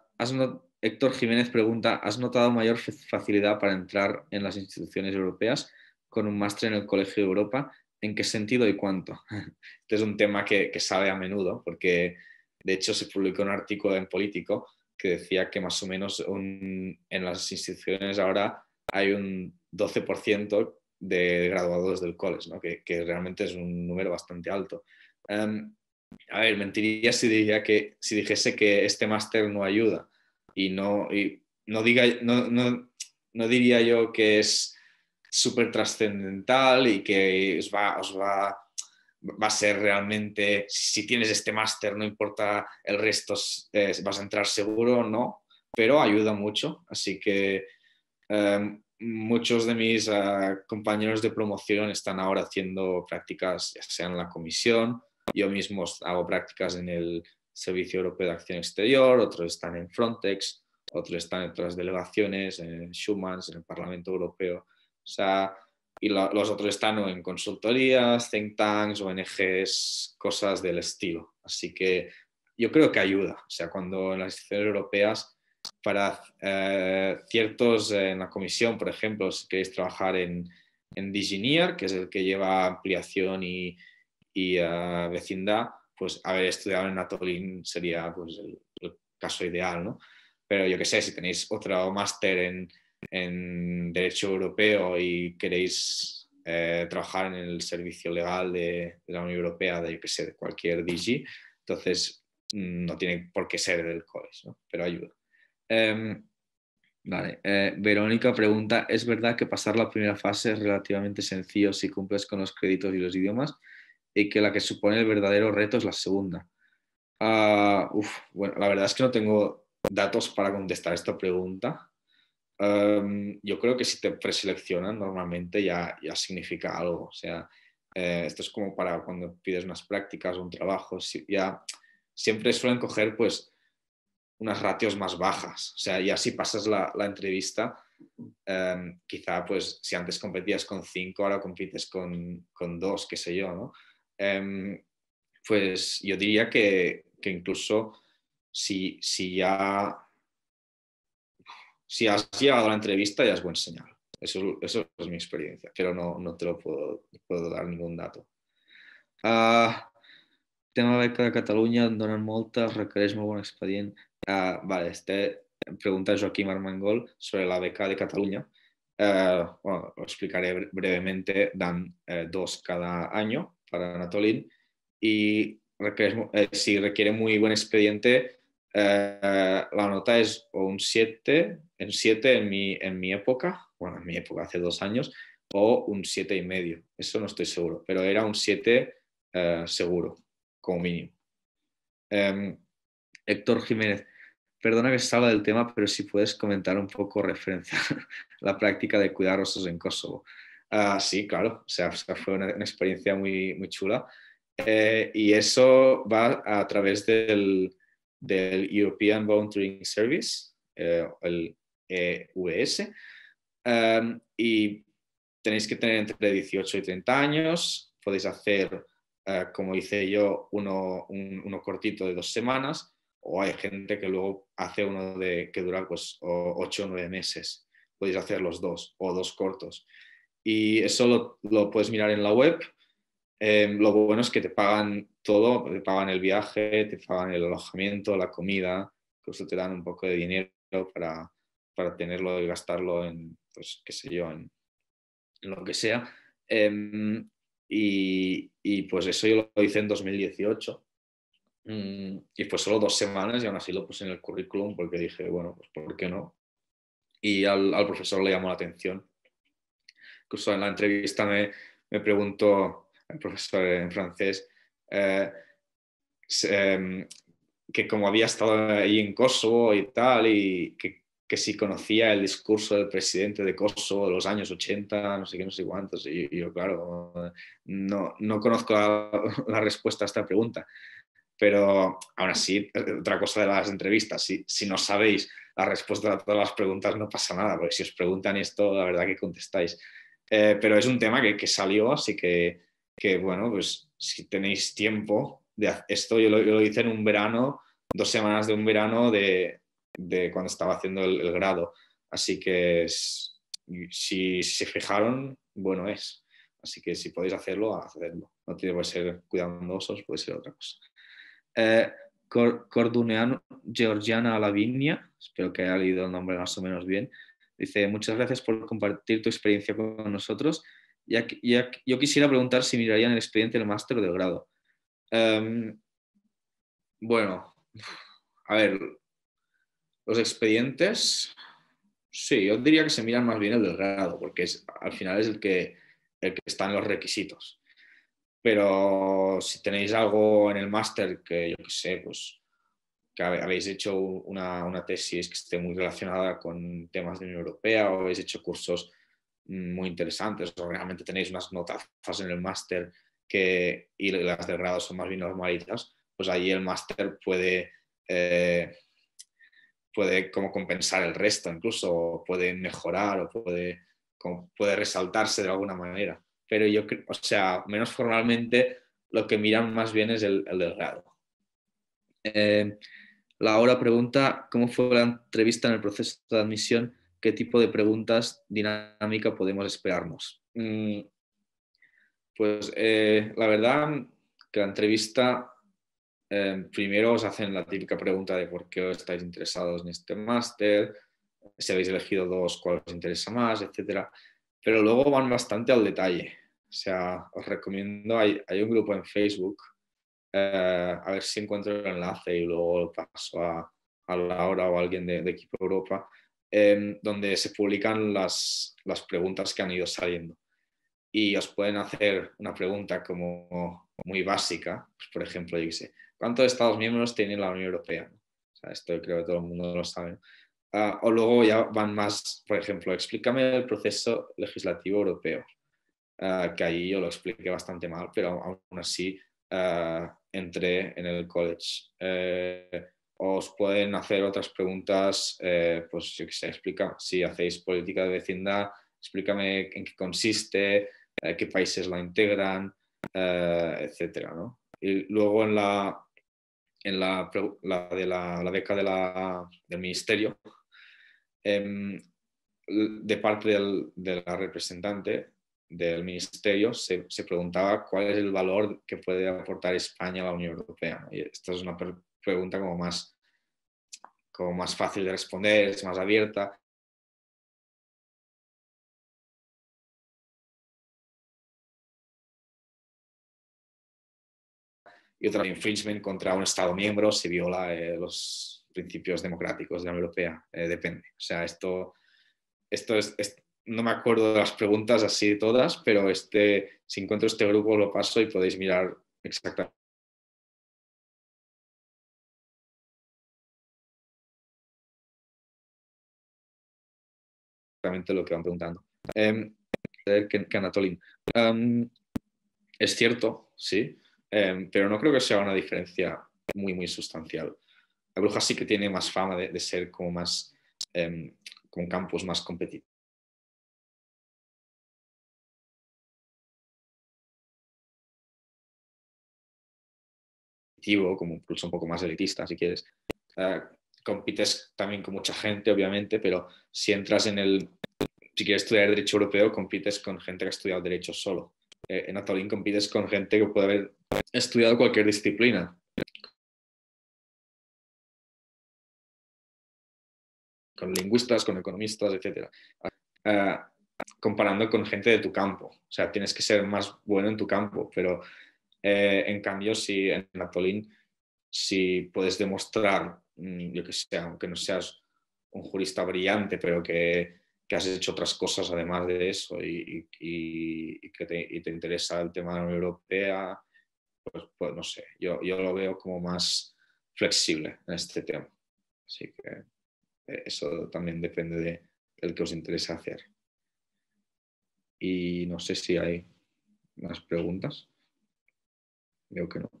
Héctor Jiménez pregunta, ¿has notado mayor facilidad para entrar en las instituciones europeas con un máster en el Colegio de Europa? ¿En qué sentido y cuánto? este es un tema que, que sale a menudo, porque de hecho se publicó un artículo en Político que decía que más o menos en las instituciones ahora hay un 12% de graduados del college, que, realmente es un número bastante alto. Em, a ver, mentiría si, diría que, si dijese que este máster no ayuda y no, no, diga, no, diría yo que es súper trascendental y que os va, os va va a ser realmente, si tienes este máster, no importa el resto, vas a entrar seguro o no, pero ayuda mucho. Así que em, muchos de mis eh, compañeros de promoción están ahora haciendo prácticas, ya sea en la comisión, yo mismo hago prácticas en el Servicio Europeo de Acción Exterior, otros están en Frontex, otros están en otras delegaciones, en Schumann, en el Parlamento Europeo. O sea, y los otros están en consultorías, think tanks, ONGs, cosas del estilo. Así que yo creo que ayuda. O sea, cuando en las instituciones europeas, para eh, ciertos, eh, en la comisión, por ejemplo, si queréis trabajar en, en Digineer, que es el que lleva ampliación y, y eh, vecindad, pues haber estudiado en Atolín sería pues, el, el, caso ideal, ¿no? Pero yo qué sé, si tenéis otro máster en en derecho europeo y queréis eh, trabajar en el servicio legal de, la Unión Europea, de, yo de cualquier DG, entonces mm, no tiene por qué ser del COES, pero ayuda. Em, vale, eh, Verónica pregunta, ¿es verdad que pasar la primera fase es relativamente sencillo si cumples con los créditos y los idiomas y que la que supone el verdadero reto es la segunda? Ah, uf, bueno, la verdad es que no tengo datos para contestar esta pregunta. Em, yo creo que si te preseleccionan normalmente ya, ya significa algo. O sea, eh, esto es como para cuando pides unas prácticas o un trabajo. Si, ya siempre suelen coger pues unas ratios más bajas. O sea, ya si pasas la, entrevista, em, quizá pues si antes competías con 5, ahora compites con, con 2, qué sé yo, ¿no? Em, pues yo diría que, que incluso si, si ya si has llegado a la entrevista ya es buen señal. Eso, es mi experiencia, pero no, te lo puedo, puedo, dar ningún dato. Uh, tema beca de Cataluña, ¿donan muchas? requerés muy buen expediente? Ah, vale, este pregunta Joaquín Marmangol sobre la beca de Cataluña. Eh, bueno, lo explicaré brevemente. Dan eh, dos cada año para Anatolín y eh, si requiere muy buen expediente, eh, la nota es un 7, en 7 en mi, en mi época, bueno, en mi época hace dos años, o un 7 y medio, eso no estoy seguro, pero era un 7 eh, seguro, como mínimo. Em, Héctor Jiménez, perdona que salga del tema, pero si puedes comentar un poco referencia la práctica de cuidar osos en Kosovo. Ah, sí, claro, sea, fue una, experiencia muy, muy chula. Eh, y eso va a través del, del European Volunteering Service, eh, el EUS, em, y tenéis que tener entre 18 y 30 años, podéis hacer, eh, como hice yo, uno, uno cortito de dos semanas, o hay gente que luego hace uno de, que dura pues 8 o 9 meses, podéis hacer los dos o dos cortos. Y eso lo, lo puedes mirar en la web. Em, lo bueno es que te pagan todo, te pagan el viaje, te pagan el alojamiento, la comida, incluso te dan un poco de dinero para, para tenerlo y gastarlo en, pues, qué sé yo, en, lo que sea. Em, y, y, pues eso yo lo hice en 2018. Mm, y pues solo dos semanas y aún así lo puse en el currículum porque dije, bueno, pues ¿por qué no? Y al, al profesor le llamó la atención. Incluso en la entrevista me, me preguntó el profesor en francés, eh, em, que como había estado ahí en Kosovo y tal, y que, que, si conocía el discurso del presidente de Kosovo de los años 80, no sé qué, no sé cuántos, y, yo, claro, no, no conozco la, respuesta a esta pregunta. Pero aún así, otra cosa de las entrevistas, si, si no sabéis la respuesta a todas las preguntas no pasa nada, porque si os preguntan esto, la verdad que contestáis. Eh, pero es un tema que, que salió, así que, que, bueno, pues si tenéis tiempo, de esto yo lo, hice en un verano, dos semanas de un verano de, cuando estaba haciendo el, grado. Así que si, se fijaron, bueno es. Así que si podéis hacerlo, hacedlo. No tiene que ser cuidadosos, puede ser otra cosa. Eh, Corduneano Georgiana Lavinia, espero que haya leído el nombre más o menos bien, dice, muchas gracias por compartir tu experiencia con nosotros yo quisiera preguntar si mirarían el expediente del máster o del grado. Em, bueno, a ver, los expedientes, sí, yo diría que se miran más bien el del grado, porque es, al final es el que, el está los requisitos. Pero si tenéis algo en el máster que yo qué sé, pues que habéis hecho una, una tesis que esté muy relacionada con temas de la Unión Europea o habéis hecho cursos muy interesantes. O realmente tenéis unas notas en el máster que, y las del grado son más bien normalitas, pues ahí el máster puede, eh, puede como compensar el resto, incluso puede mejorar o puede, resaltarse de alguna manera. Pero yo creo, o sea, menos formalmente, lo que miran más bien es el, del grado. Eh, Laura pregunta cómo fue la entrevista en el proceso de admisión qué tipo de preguntas dinámica podemos esperarnos. Mm, pues eh, la verdad que la entrevista, eh, primero os hacen la típica pregunta de por qué estáis interesados en este máster, si habéis elegido dos, cuál os interesa más, etc. Pero luego van bastante al detalle. O sea, os recomiendo, hay, un grupo en Facebook, eh, a ver si encuentro el enlace y luego lo paso a, a Laura o a alguien de Equipo Europa, Em, donde se publican las, las, preguntas que han ido saliendo. Y os pueden hacer una pregunta como muy básica, pues por ejemplo, yo ¿cuántos Estados miembros tiene la Unión Europea? esto creo que todo el mundo lo sabe. Ah, o luego ya van más, por ejemplo, explícame el proceso legislativo europeo, ah, que ahí yo lo expliqué bastante mal, pero aún así ah, entré en el college. Eh, os pueden hacer otras preguntas, eh, pues yo que explica, si hacéis política de vecindad, explícame en qué consiste, eh, qué países la integran, eh, etcétera, ¿no? Y luego en la, en la, de la, beca de la, del ministerio, em, de parte del, de la representante del ministerio, se, se, preguntaba cuál es el valor que puede aportar España a la Unión Europea. Y esta es una pregunta como más como más fácil de responder, es más abierta. Y otra, infringement contra un Estado miembro si viola eh, los principios democráticos de la Unión Europea, eh, depende. O sea, esto, esto es, no me acuerdo de las preguntas así todas, pero este, si encuentro este grupo lo paso y podéis mirar exactamente exactamente lo que van preguntando. que, em, em, es cierto, sí, em, pero no creo que sea una diferencia muy, muy sustancial. La bruja sí que tiene más fama de, ser como más, con campos más competitivos. como incluso un poco más elitista, si quieres. Ah, compites también con mucha gente, obviamente, pero si entras en el, si quieres estudiar Derecho Europeo, compites con gente que ha estudiado Derecho solo. Eh, en Atolín compites con gente que puede haber estudiado cualquier disciplina. Con lingüistas, con economistas, etc. Ah, comparando con gente de tu campo. O sea, tienes que ser más bueno en tu campo, pero eh, en cambio, si en Atolín, si puedes demostrar Mm, yo que sé, aunque no seas un jurista brillante, pero que, has hecho otras cosas además de eso y, que te, interesa el tema de la Unión Europea, pues, pues no sé, yo, lo veo como más flexible en este tema. Así que eh, eso también depende de, del que os interese hacer. Y no sé si hay más preguntas. Creo que no.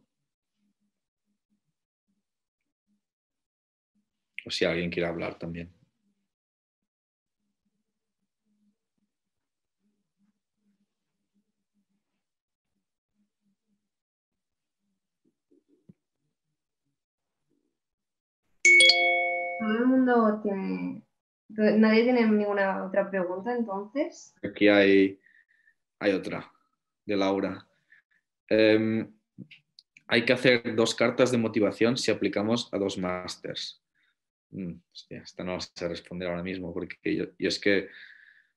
O si alguien quiere hablar también. Nadie tiene ninguna otra pregunta, entonces. Aquí hay, otra, de Laura. Em, hay que hacer dos cartas de motivación si aplicamos a dos másters. Mm, hostia, esta no vas a responder ahora mismo porque yo, es que...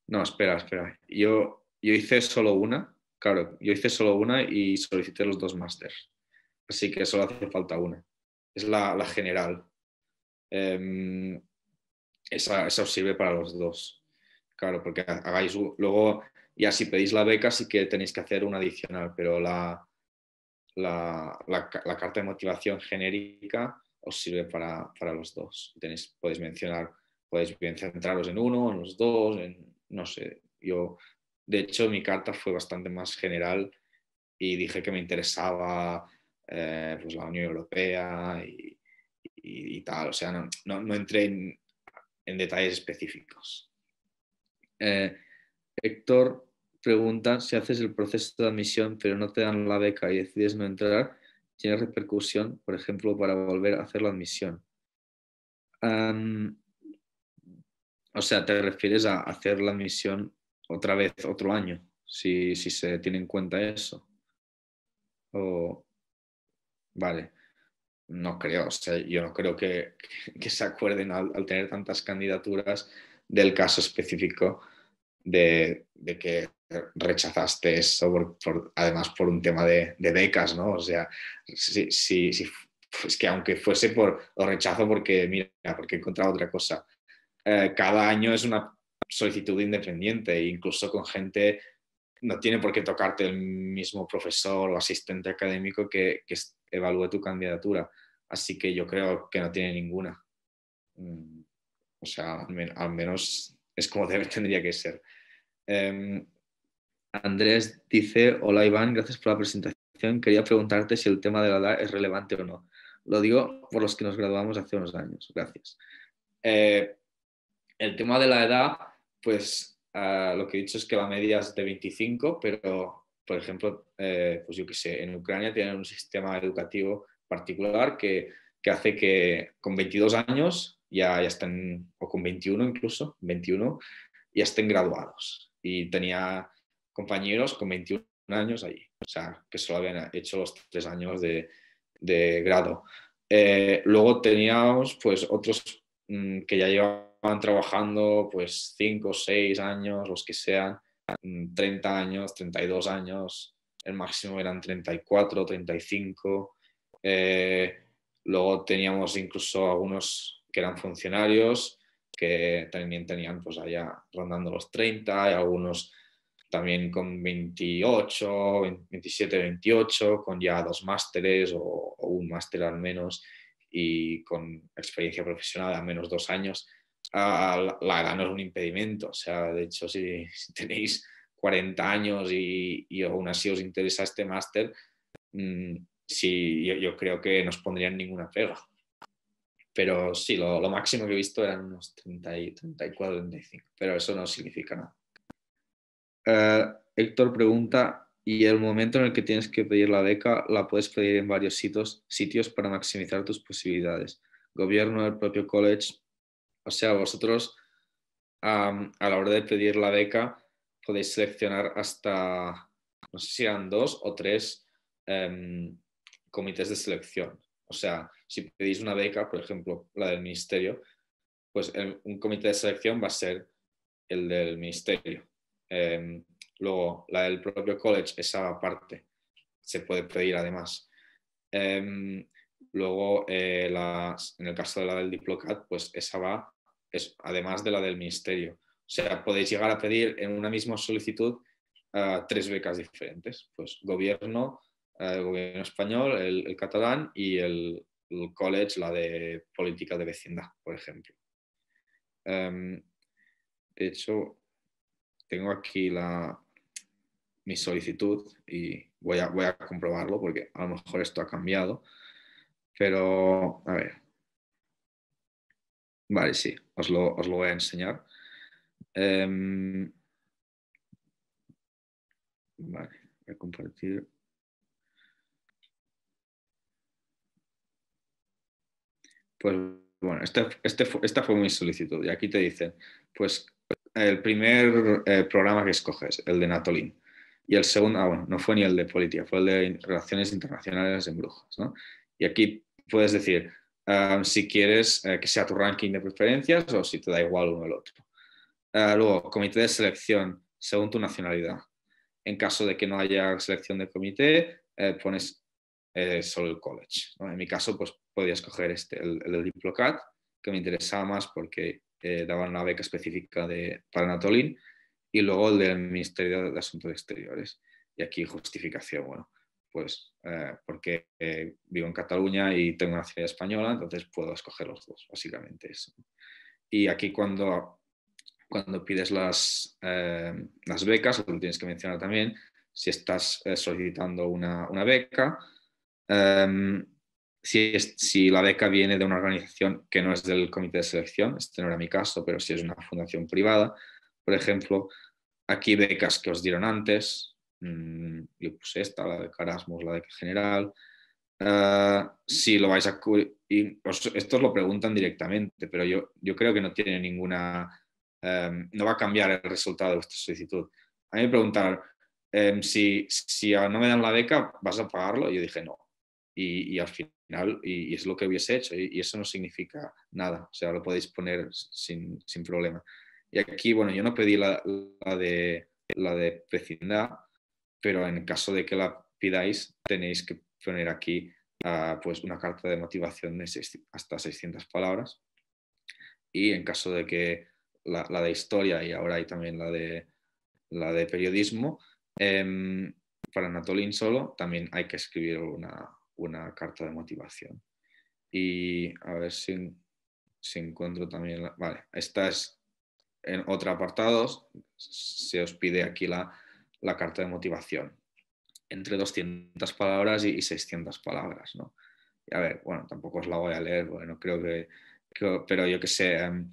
No, espera, espera. Yo, hice solo una, claro, yo hice solo una y solicité los dos máster Así que solo hace falta una. Es la, general. Em, esa, os sirve para los dos. Claro, porque hagáis luego, ya si pedís la beca, sí que tenéis que hacer una adicional, pero la carta de motivación genérica os sirve para, los dos. podéis mencionar, podéis bien centraros en uno, en los dos, en, no sé. Yo, de hecho, mi carta fue bastante más general y dije que me interesaba eh, pues la Unión Europea y, y, tal. O sea, no, no, entré en, en, detalles específicos. Eh, Héctor pregunta si haces el proceso de admisión pero no te dan la beca y decides no entrar tiene repercusión, por ejemplo, para volver a hacer la admisión. o sea, te refieres a hacer la admisión otra vez, otro año, si, se tiene en cuenta eso. O, vale, no creo, o sea, yo no creo que, se acuerden al, tener tantas candidaturas del caso específico de que rechazaste eso además por un tema de, becas, ¿no? O sea, si, si, es que aunque fuese por, lo rechazo porque, mira, porque he encontrado otra cosa. Eh, cada año es una solicitud independiente, e incluso con gente, no tiene por qué tocarte el mismo profesor o asistente académico que, evalúe tu candidatura. Así que yo creo que no tiene ninguna. Mm, o sea, al, menos es como debe, tendría que ser. Em, Andrés dice, hola Iván, gracias por la presentación. Quería preguntarte si el tema de la edad es relevante o no. Lo digo por los que nos graduamos hace unos años. Gracias. Eh, el tema de la edad, pues ah, lo que he dicho es que la media es de 25, pero, por ejemplo, eh, pues yo qué sé, en Ucrania tienen un sistema educativo particular que, hace que con 22 años ya, ya estén, o con 21 incluso, 21, ya estén graduados. Y tenía compañeros con 21 años allí, o sea, que solo habían hecho los tres años de, grado. Eh, luego teníamos pues otros mm, que ya llevaban trabajando pues 5, 6 años, los que sean, 30 mm, años, 32 años, el máximo eran 34, 35. Eh, luego teníamos incluso algunos que eran funcionarios, que también tenían pues allá rondando los 30, y algunos también con 28, 27, 28, con ya dos másteres o, un máster al menos y con experiencia profesional de al menos dos años, la, la edad no es un impedimento. O sea, de hecho, si, tenéis 40 años y, aún así os interesa este máster, mm, yo, creo que no os pondrían ninguna pega. Pero sí, lo, máximo que he visto eran unos 30 34, 35, pero eso no significa nada. Eh, Héctor pregunta, ¿y el momento en el que tienes que pedir la beca la puedes pedir en varios sitios, sitios para maximizar tus posibilidades? Gobierno, el propio college. O sea, vosotros a la hora de pedir la beca podéis seleccionar hasta, no sé si eran dos o tres em, comités de selección. O sea, si pedís una beca, por ejemplo, la del ministerio, pues un comité de selección va a ser el del ministerio Em, luego, la del propio college, esa parte se puede pedir además. Em, luego, eh, en el caso de la del Diplocat, pues esa va, es, además de la del Ministerio. O sea, podéis llegar a pedir en una misma solicitud eh, tres becas diferentes. Pues gobierno, eh, el gobierno español, el, catalán y el, college, la de política de vecindad, por ejemplo. Em, de hecho, tengo aquí la, mi solicitud y voy a, voy a comprobarlo porque a lo mejor esto ha cambiado. Pero, a ver. Vale, sí, os lo, os lo voy a enseñar. Em, vale, voy a compartir. Pues bueno, este, este esta fue mi solicitud y aquí te dicen, pues el primer eh, programa que escoges, el de Natolin. Y el segundo, ah, bueno, no fue ni el de política, fue el de Relaciones Internacionales en Brujas. Y aquí puedes decir ah, si quieres eh, que sea tu ranking de preferencias o si te da igual uno o el otro. Ah, luego, comité de selección según tu nacionalidad. En caso de que no haya selección de comité, eh, pones solo el college. En mi caso, pues podía escoger este, el, el Diplocat, que me interesaba más porque daban una beca específica de, para Anatolín y luego el del Ministerio de Asuntos Exteriores. Y aquí justificación, bueno, pues eh, porque eh, vivo en Cataluña y tengo una ciudad española, entonces puedo escoger los dos, básicamente eso. Y aquí cuando, cuando pides las, eh, las becas, lo tienes que mencionar también, si estás solicitando una, beca, em, si, la beca viene de una organización que no es del comité de selección, este no era mi caso, pero si es una fundación privada, por ejemplo, aquí becas que os dieron antes, mm, yo puse esta, la de carasmus la de general, ah, si lo vais a y estos lo preguntan directamente, pero yo, yo creo que no tiene ninguna, em, no va a cambiar el resultado de vuestra solicitud. A mí me preguntaron, em, si, si no me dan la beca, ¿vas a pagarlo? Y yo dije, no y, al final, y, es lo que hubiese hecho, y, eso no significa nada, o sea, lo podéis poner sin, sin problema. Y aquí, bueno, yo no pedí la, la de, la de vecindad, pero en caso de que la pidáis, tenéis que poner aquí ah, pues una carta de motivación de hasta 600 palabras. Y en caso de que la, de historia y ahora hay también la de, la de periodismo, em, para Natolín solo también hay que escribir una, una carta de motivación. Y a ver si, si encuentro también... vale, esta es en otro apartado, se os pide aquí la, la carta de motivación. Entre 200 palabras y, 600 palabras, ¿no? Y a ver, bueno, tampoco os la voy a leer, bueno, creo que... pero yo que sé, em,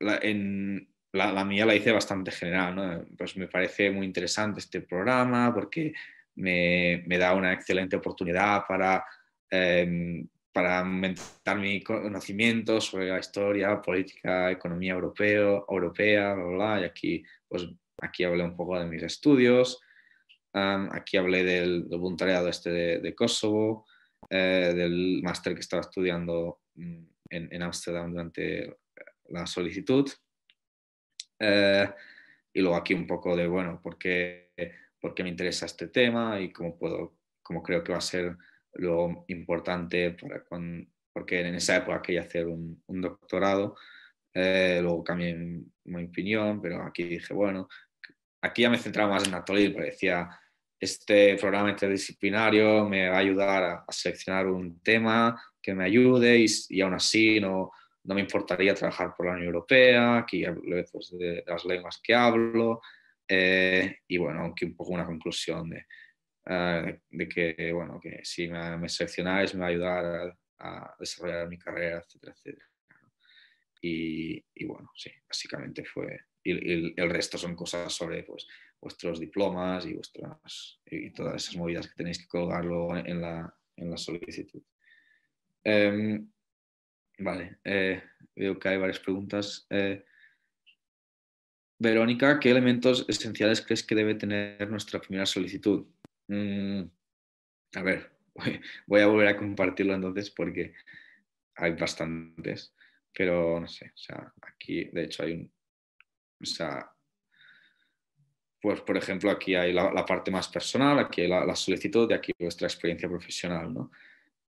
la, en, la, la, mía la hice bastante general, ¿no? Pues me parece muy interesante este programa porque me, da una excelente oportunidad para, em, para aumentar mi conocimiento sobre la historia, política, economía europeo, europea, bla, bla, y aquí, pues, aquí hablé un poco de mis estudios, aquí hablé del, voluntariado este de, Kosovo, eh, del máster que estaba estudiando mm, en Ámsterdam durante la solicitud. Eh, y luego aquí un poco de, bueno, porque por qué me interesa este tema y cómo puedo, cómo creo que va a ser lo importante porque en esa época quería hacer un, doctorado, eh, luego cambié mi opinión, pero aquí dije, bueno, aquí ya me centraba más en Atolí, porque decía, este programa interdisciplinario me va a ayudar a, seleccionar un tema que me ayude y, aún así no, no me importaría trabajar por la Unión Europea, aquí hablé de, las lenguas que hablo, eh, y bueno, aquí un poco una conclusión de, eh, de que, bueno, que si me, seleccionáis me va a ayudar a, desarrollar mi carrera, etcétera, etcétera. Y, y, bueno, sí, básicamente fue. Y, el resto son cosas sobre pues, vuestros diplomas y, vuestras, y todas esas movidas que tenéis que colgarlo en la, en la solicitud. Em, vale, eh, veo que hay varias preguntas. Eh, Verónica, ¿qué elementos esenciales crees que debe tener nuestra primera solicitud? Mm, a ver, voy a volver a compartirlo entonces porque hay bastantes, pero no sé, o sea, aquí de hecho hay un, o sea, pues por ejemplo aquí hay la, parte más personal, aquí la, solicitud, de aquí vuestra experiencia profesional, ¿no?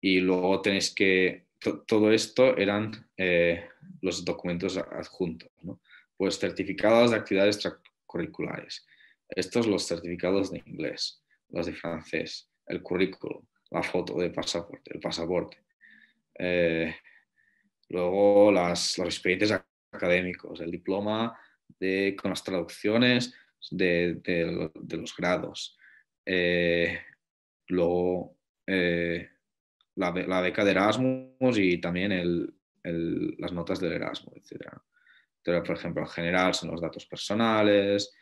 Y luego tenéis que, todo esto eran eh, los documentos adjuntos, ¿no? pues certificados de actividades extracurriculares. Estos los certificados de inglés, los de francés, el currículo, la foto de pasaporte, el pasaporte. Eh, luego las, los expedientes académicos, el diploma con las traducciones de, los grados. Eh, luego eh, la, beca de Erasmus y también las notas del Erasmus, etc. Pero, por ejemplo, en general son los datos personales,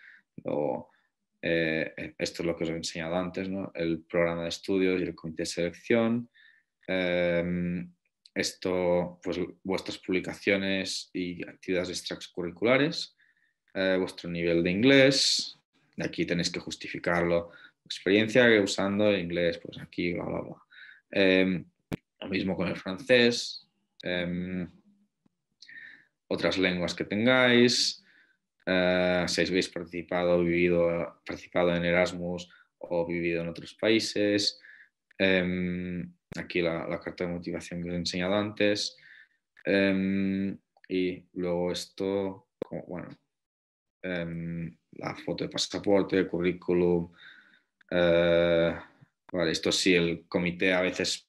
eh, esto es lo que os he enseñado antes, el programa de estudios y el comité de selección. Em, esto, pues vuestras publicaciones y actividades extracurriculares, eh, vuestro nivel de inglés, de aquí tenéis que justificarlo, experiencia usando inglés, pues aquí, bla, bla, bla. Em, lo mismo con el francés. Em, otras lenguas que tengáis, eh, si habéis participado, vivido, participado en Erasmus o vivido en otros países. Em, aquí la, carta de motivación que os he enseñado antes. Em, y luego esto, bueno, em, la foto de pasaporte, el currículum. Eh, esto sí, el comité a veces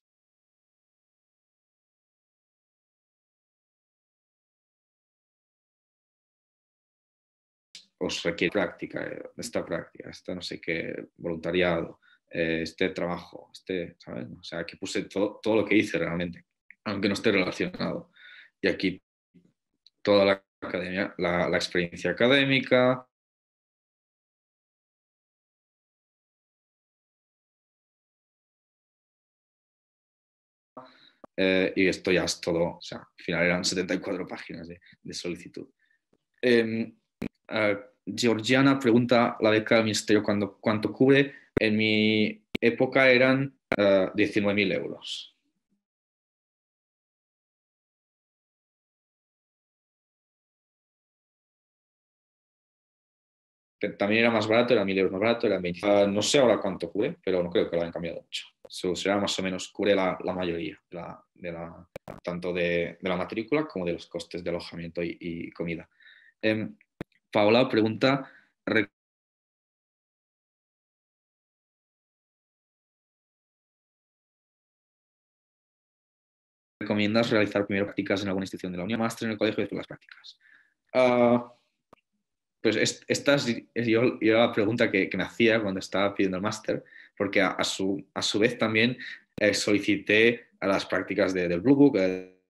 os requiere práctica, eh, esta práctica, esta no sé qué, voluntariado, eh, este trabajo, este, ¿sabes? O sea, que puse todo, todo lo que hice realmente, aunque no esté relacionado. Y aquí toda la academia, la, experiencia académica, eh, y esto ya es todo, o sea, al final eran 74 páginas de, solicitud. Eh, Georgiana pregunta la beca del ministerio cuando, cuánto cubre. En mi época eran 19.000 eh, euros. también era más barato, era 1.000 euros más barato, eran 20. euros. no sé ahora cuánto cubre, pero no creo que lo hayan cambiado mucho. será más o menos, cubre la, mayoría, tanto de, la matrícula como de los costes de alojamiento y, comida. Em, Paola pregunta, ¿recomiendas realizar primero prácticas en alguna institución de la Unión, máster en el colegio y las prácticas? Ah, pues esta es yo, la pregunta que, me hacía cuando estaba pidiendo el máster, porque a, su, a su vez también eh, solicité a las prácticas del Blue Book, eh,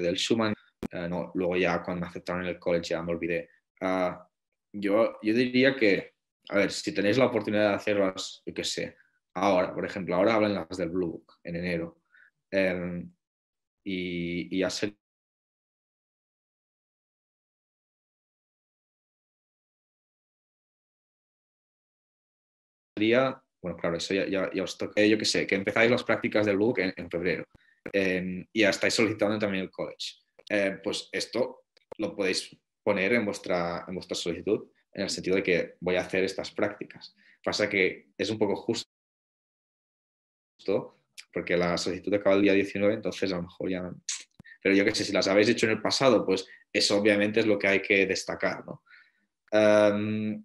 del Schumann, eh, luego ya cuando me aceptaron en el college ya me olvidé. Ah, yo, yo diría que, a ver, si tenéis la oportunidad de hacerlas, yo qué sé, ahora, por ejemplo, ahora hablan las del Blue Book en enero. Em, y, y hacer bueno, claro, eso ya, os toca, yo qué sé, que empezáis las prácticas del Blue Book en febrero. Em, y ya estáis solicitando también el college. Eh, pues esto lo podéis poner en vuestra, en vuestra solicitud en el sentido de que voy a hacer estas prácticas. Pasa que es un poco justo porque la solicitud acaba el día 19, entonces a lo mejor ya... Pero yo qué sé, si las habéis hecho en el pasado, pues eso obviamente es lo que hay que destacar, ¿no? Em,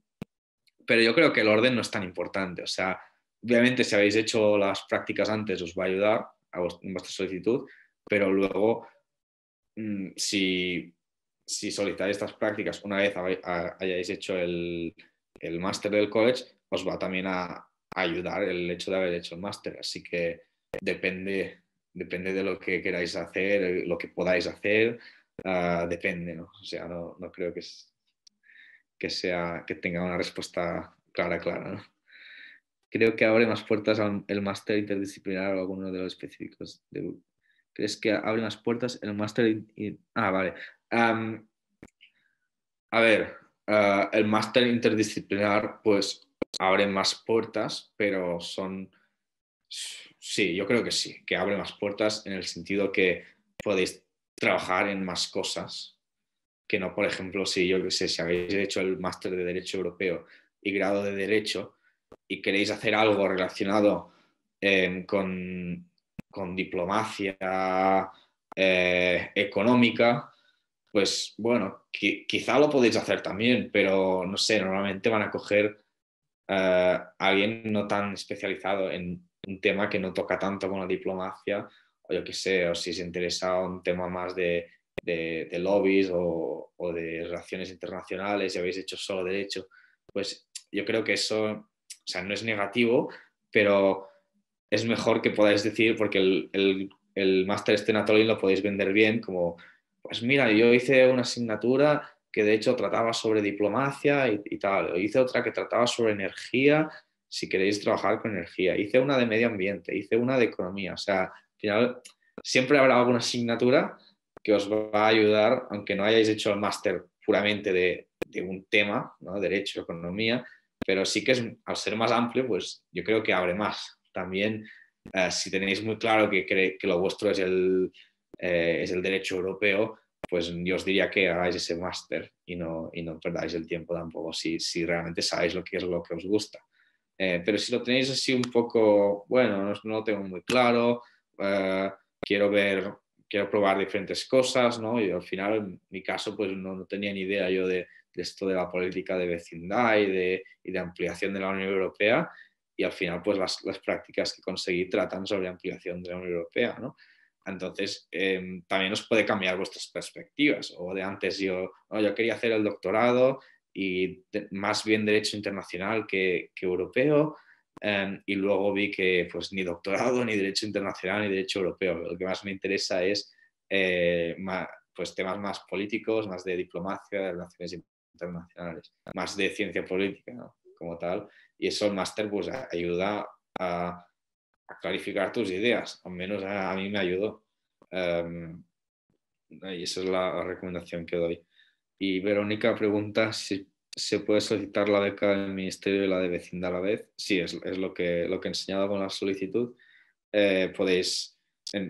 pero yo creo que el orden no es tan importante. O sea, obviamente si habéis hecho las prácticas antes os va a ayudar, a vuestra solicitud, pero luego, mm, si, si solicitáis estas prácticas una vez hayáis hecho el, máster del college, os va también a, ayudar el hecho de haber hecho el máster. Así que depende, depende de lo que queráis hacer, eh, lo que podáis hacer, ah, depende, ¿no? O sea, no, creo que, que, sea, que tenga una respuesta clara, clara, ¿no? creo que abre más puertas al el máster interdisciplinar o alguno de los específicos. ¿Crees que abre más puertas el máster? Ah, vale. a ver, ah, el máster interdisciplinar pues abre más puertas, pero son... Sí, yo creo que sí, que abre más puertas en el sentido que podéis trabajar en más cosas que no, por ejemplo, si yo que sé, si habéis hecho el máster de Derecho Europeo y grado de Derecho, y queréis hacer algo relacionado em, con, diplomacia eh, económica, pues bueno, quizá lo podéis hacer también, pero no sé, normalmente van a coger eh, a alguien no tan especializado en un tema que no toca tanto con la diplomacia, o yo qué sé, o si se interesa un tema más de, de, lobbies o, o, de relaciones internacionales y habéis hecho solo derecho, pues yo creo que eso o sea, no es negativo, pero es mejor que podáis decir, porque el, el, el máster este lo podéis vender bien, como, pues mira, yo hice una asignatura que de hecho trataba sobre diplomacia y, tal, hice otra que trataba sobre energía, si queréis trabajar con energía, hice una de medio ambiente, hice una de economía, o sea, al final siempre habrá alguna asignatura que os va a ayudar, aunque no hayáis hecho el máster puramente de, de un tema, ¿no? derecho, economía, pero sí que es, al ser más amplio, pues yo creo que abre más. También, eh, si tenéis muy claro que, lo vuestro es el, eh, es el derecho europeo, pues yo os diría que hagáis ese máster y no, y no perdáis el tiempo tampoco si, si realmente sabéis lo que es lo que os gusta. Eh, pero si lo tenéis así un poco, bueno, no, lo tengo muy claro, quiero ver, quiero probar diferentes cosas, ¿no? Y al final, en mi caso, pues no, no tenía ni idea yo de, esto de la política de vecindad y de, y de ampliación de la Unión Europea y al final pues las, las, prácticas que conseguí tratan sobre ampliación de la Unión Europea. ¿no? Entonces, em, también os puede cambiar vuestras perspectivas. O de antes yo, yo quería hacer el doctorado y más bien derecho internacional que, que europeo. Em, y luego vi que pues ni doctorado, ni derecho internacional, ni derecho europeo. Lo que más me interesa es eh, pues, temas más políticos, más de diplomacia, de relaciones internacionales, más de ciencia política como tal. Y eso el máster pues ayuda a, clarificar tus ideas, al menos a, mí me ayudó. Em, y esa es la recomendación que doy. Y Verónica pregunta si se puede solicitar la beca del Ministerio y la de Vecindad a la vez. Sí, es, es lo, que, lo que he enseñado con la solicitud. Eh, podéis,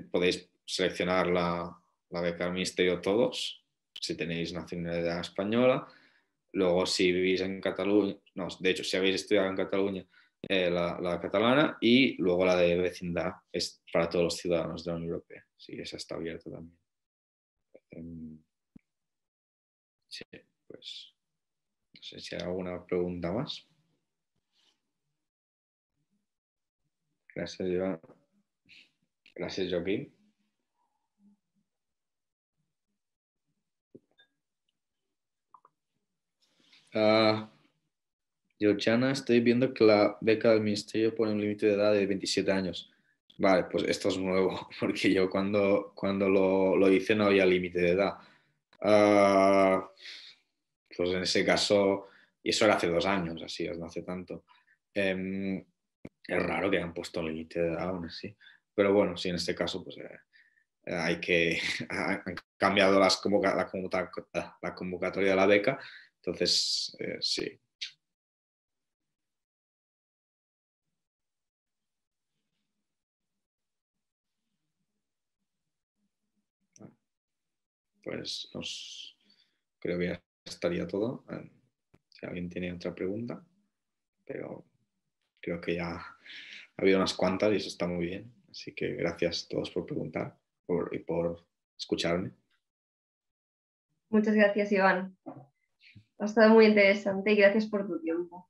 podéis seleccionar la, la beca del Ministerio todos, si tenéis nacionalidad española, Luego, si vivís en Cataluña, no, de hecho, si habéis estudiado en Cataluña, eh, la, catalana y luego la de vecindad es para todos los ciudadanos de la Unión Europea. Sí, esa está abierta también. Em, sí, pues no sé si hay alguna pregunta más. Gracias, Gracias, Joaquín. Ah, yo, Chana, estoy viendo que la beca del ministerio pone un límite de edad de 27 años. Vale, pues esto es nuevo, porque yo cuando, cuando lo, lo hice no había límite de edad. Ah, pues en ese caso, y eso era hace dos años, así, no hace tanto. Em, es raro que hayan puesto límite de edad aún así. Pero bueno, sí, en este caso, pues eh, hay que. han cambiado las como la, convocatoria de la beca entonces, eh, sí. Pues nos, creo que ya estaría todo. Eh, si alguien tiene otra pregunta, pero creo que ya ha habido unas cuantas y eso está muy bien. Así que gracias a todos por preguntar y por escucharme. Muchas gracias, Iván. Ha estado muy interesante y gracias por tu tiempo.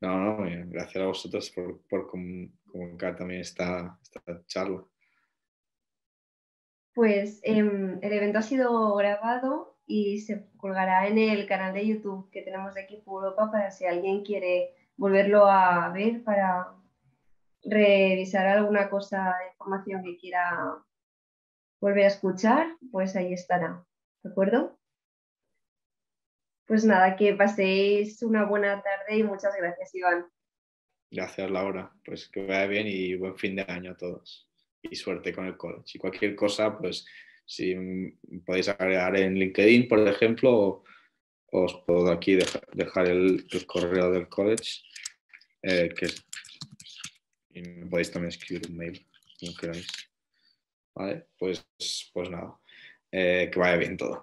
No, no, gracias a vosotros por, comunicar también esta, charla. Pues em, el evento ha sido grabado y se colgará en el canal de YouTube que tenemos de Equipo Europa para si alguien quiere volverlo a ver para revisar alguna cosa de información que quiera volver a escuchar, pues ahí estará. ¿De acuerdo? pues nada, que paséis una buena tarde y muchas gracias, Iván. Gracias, Laura. Pues que vaya bien y buen fin de año a todos. Y suerte con el college. Y cualquier cosa, pues si podéis agregar en LinkedIn, por ejemplo, os puedo aquí dejar el, correo del college. Eh, que y me podéis también escribir un mail, no queréis. Vale, pues, pues nada. Eh, que vaya bien todo.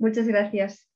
Muchas gracias.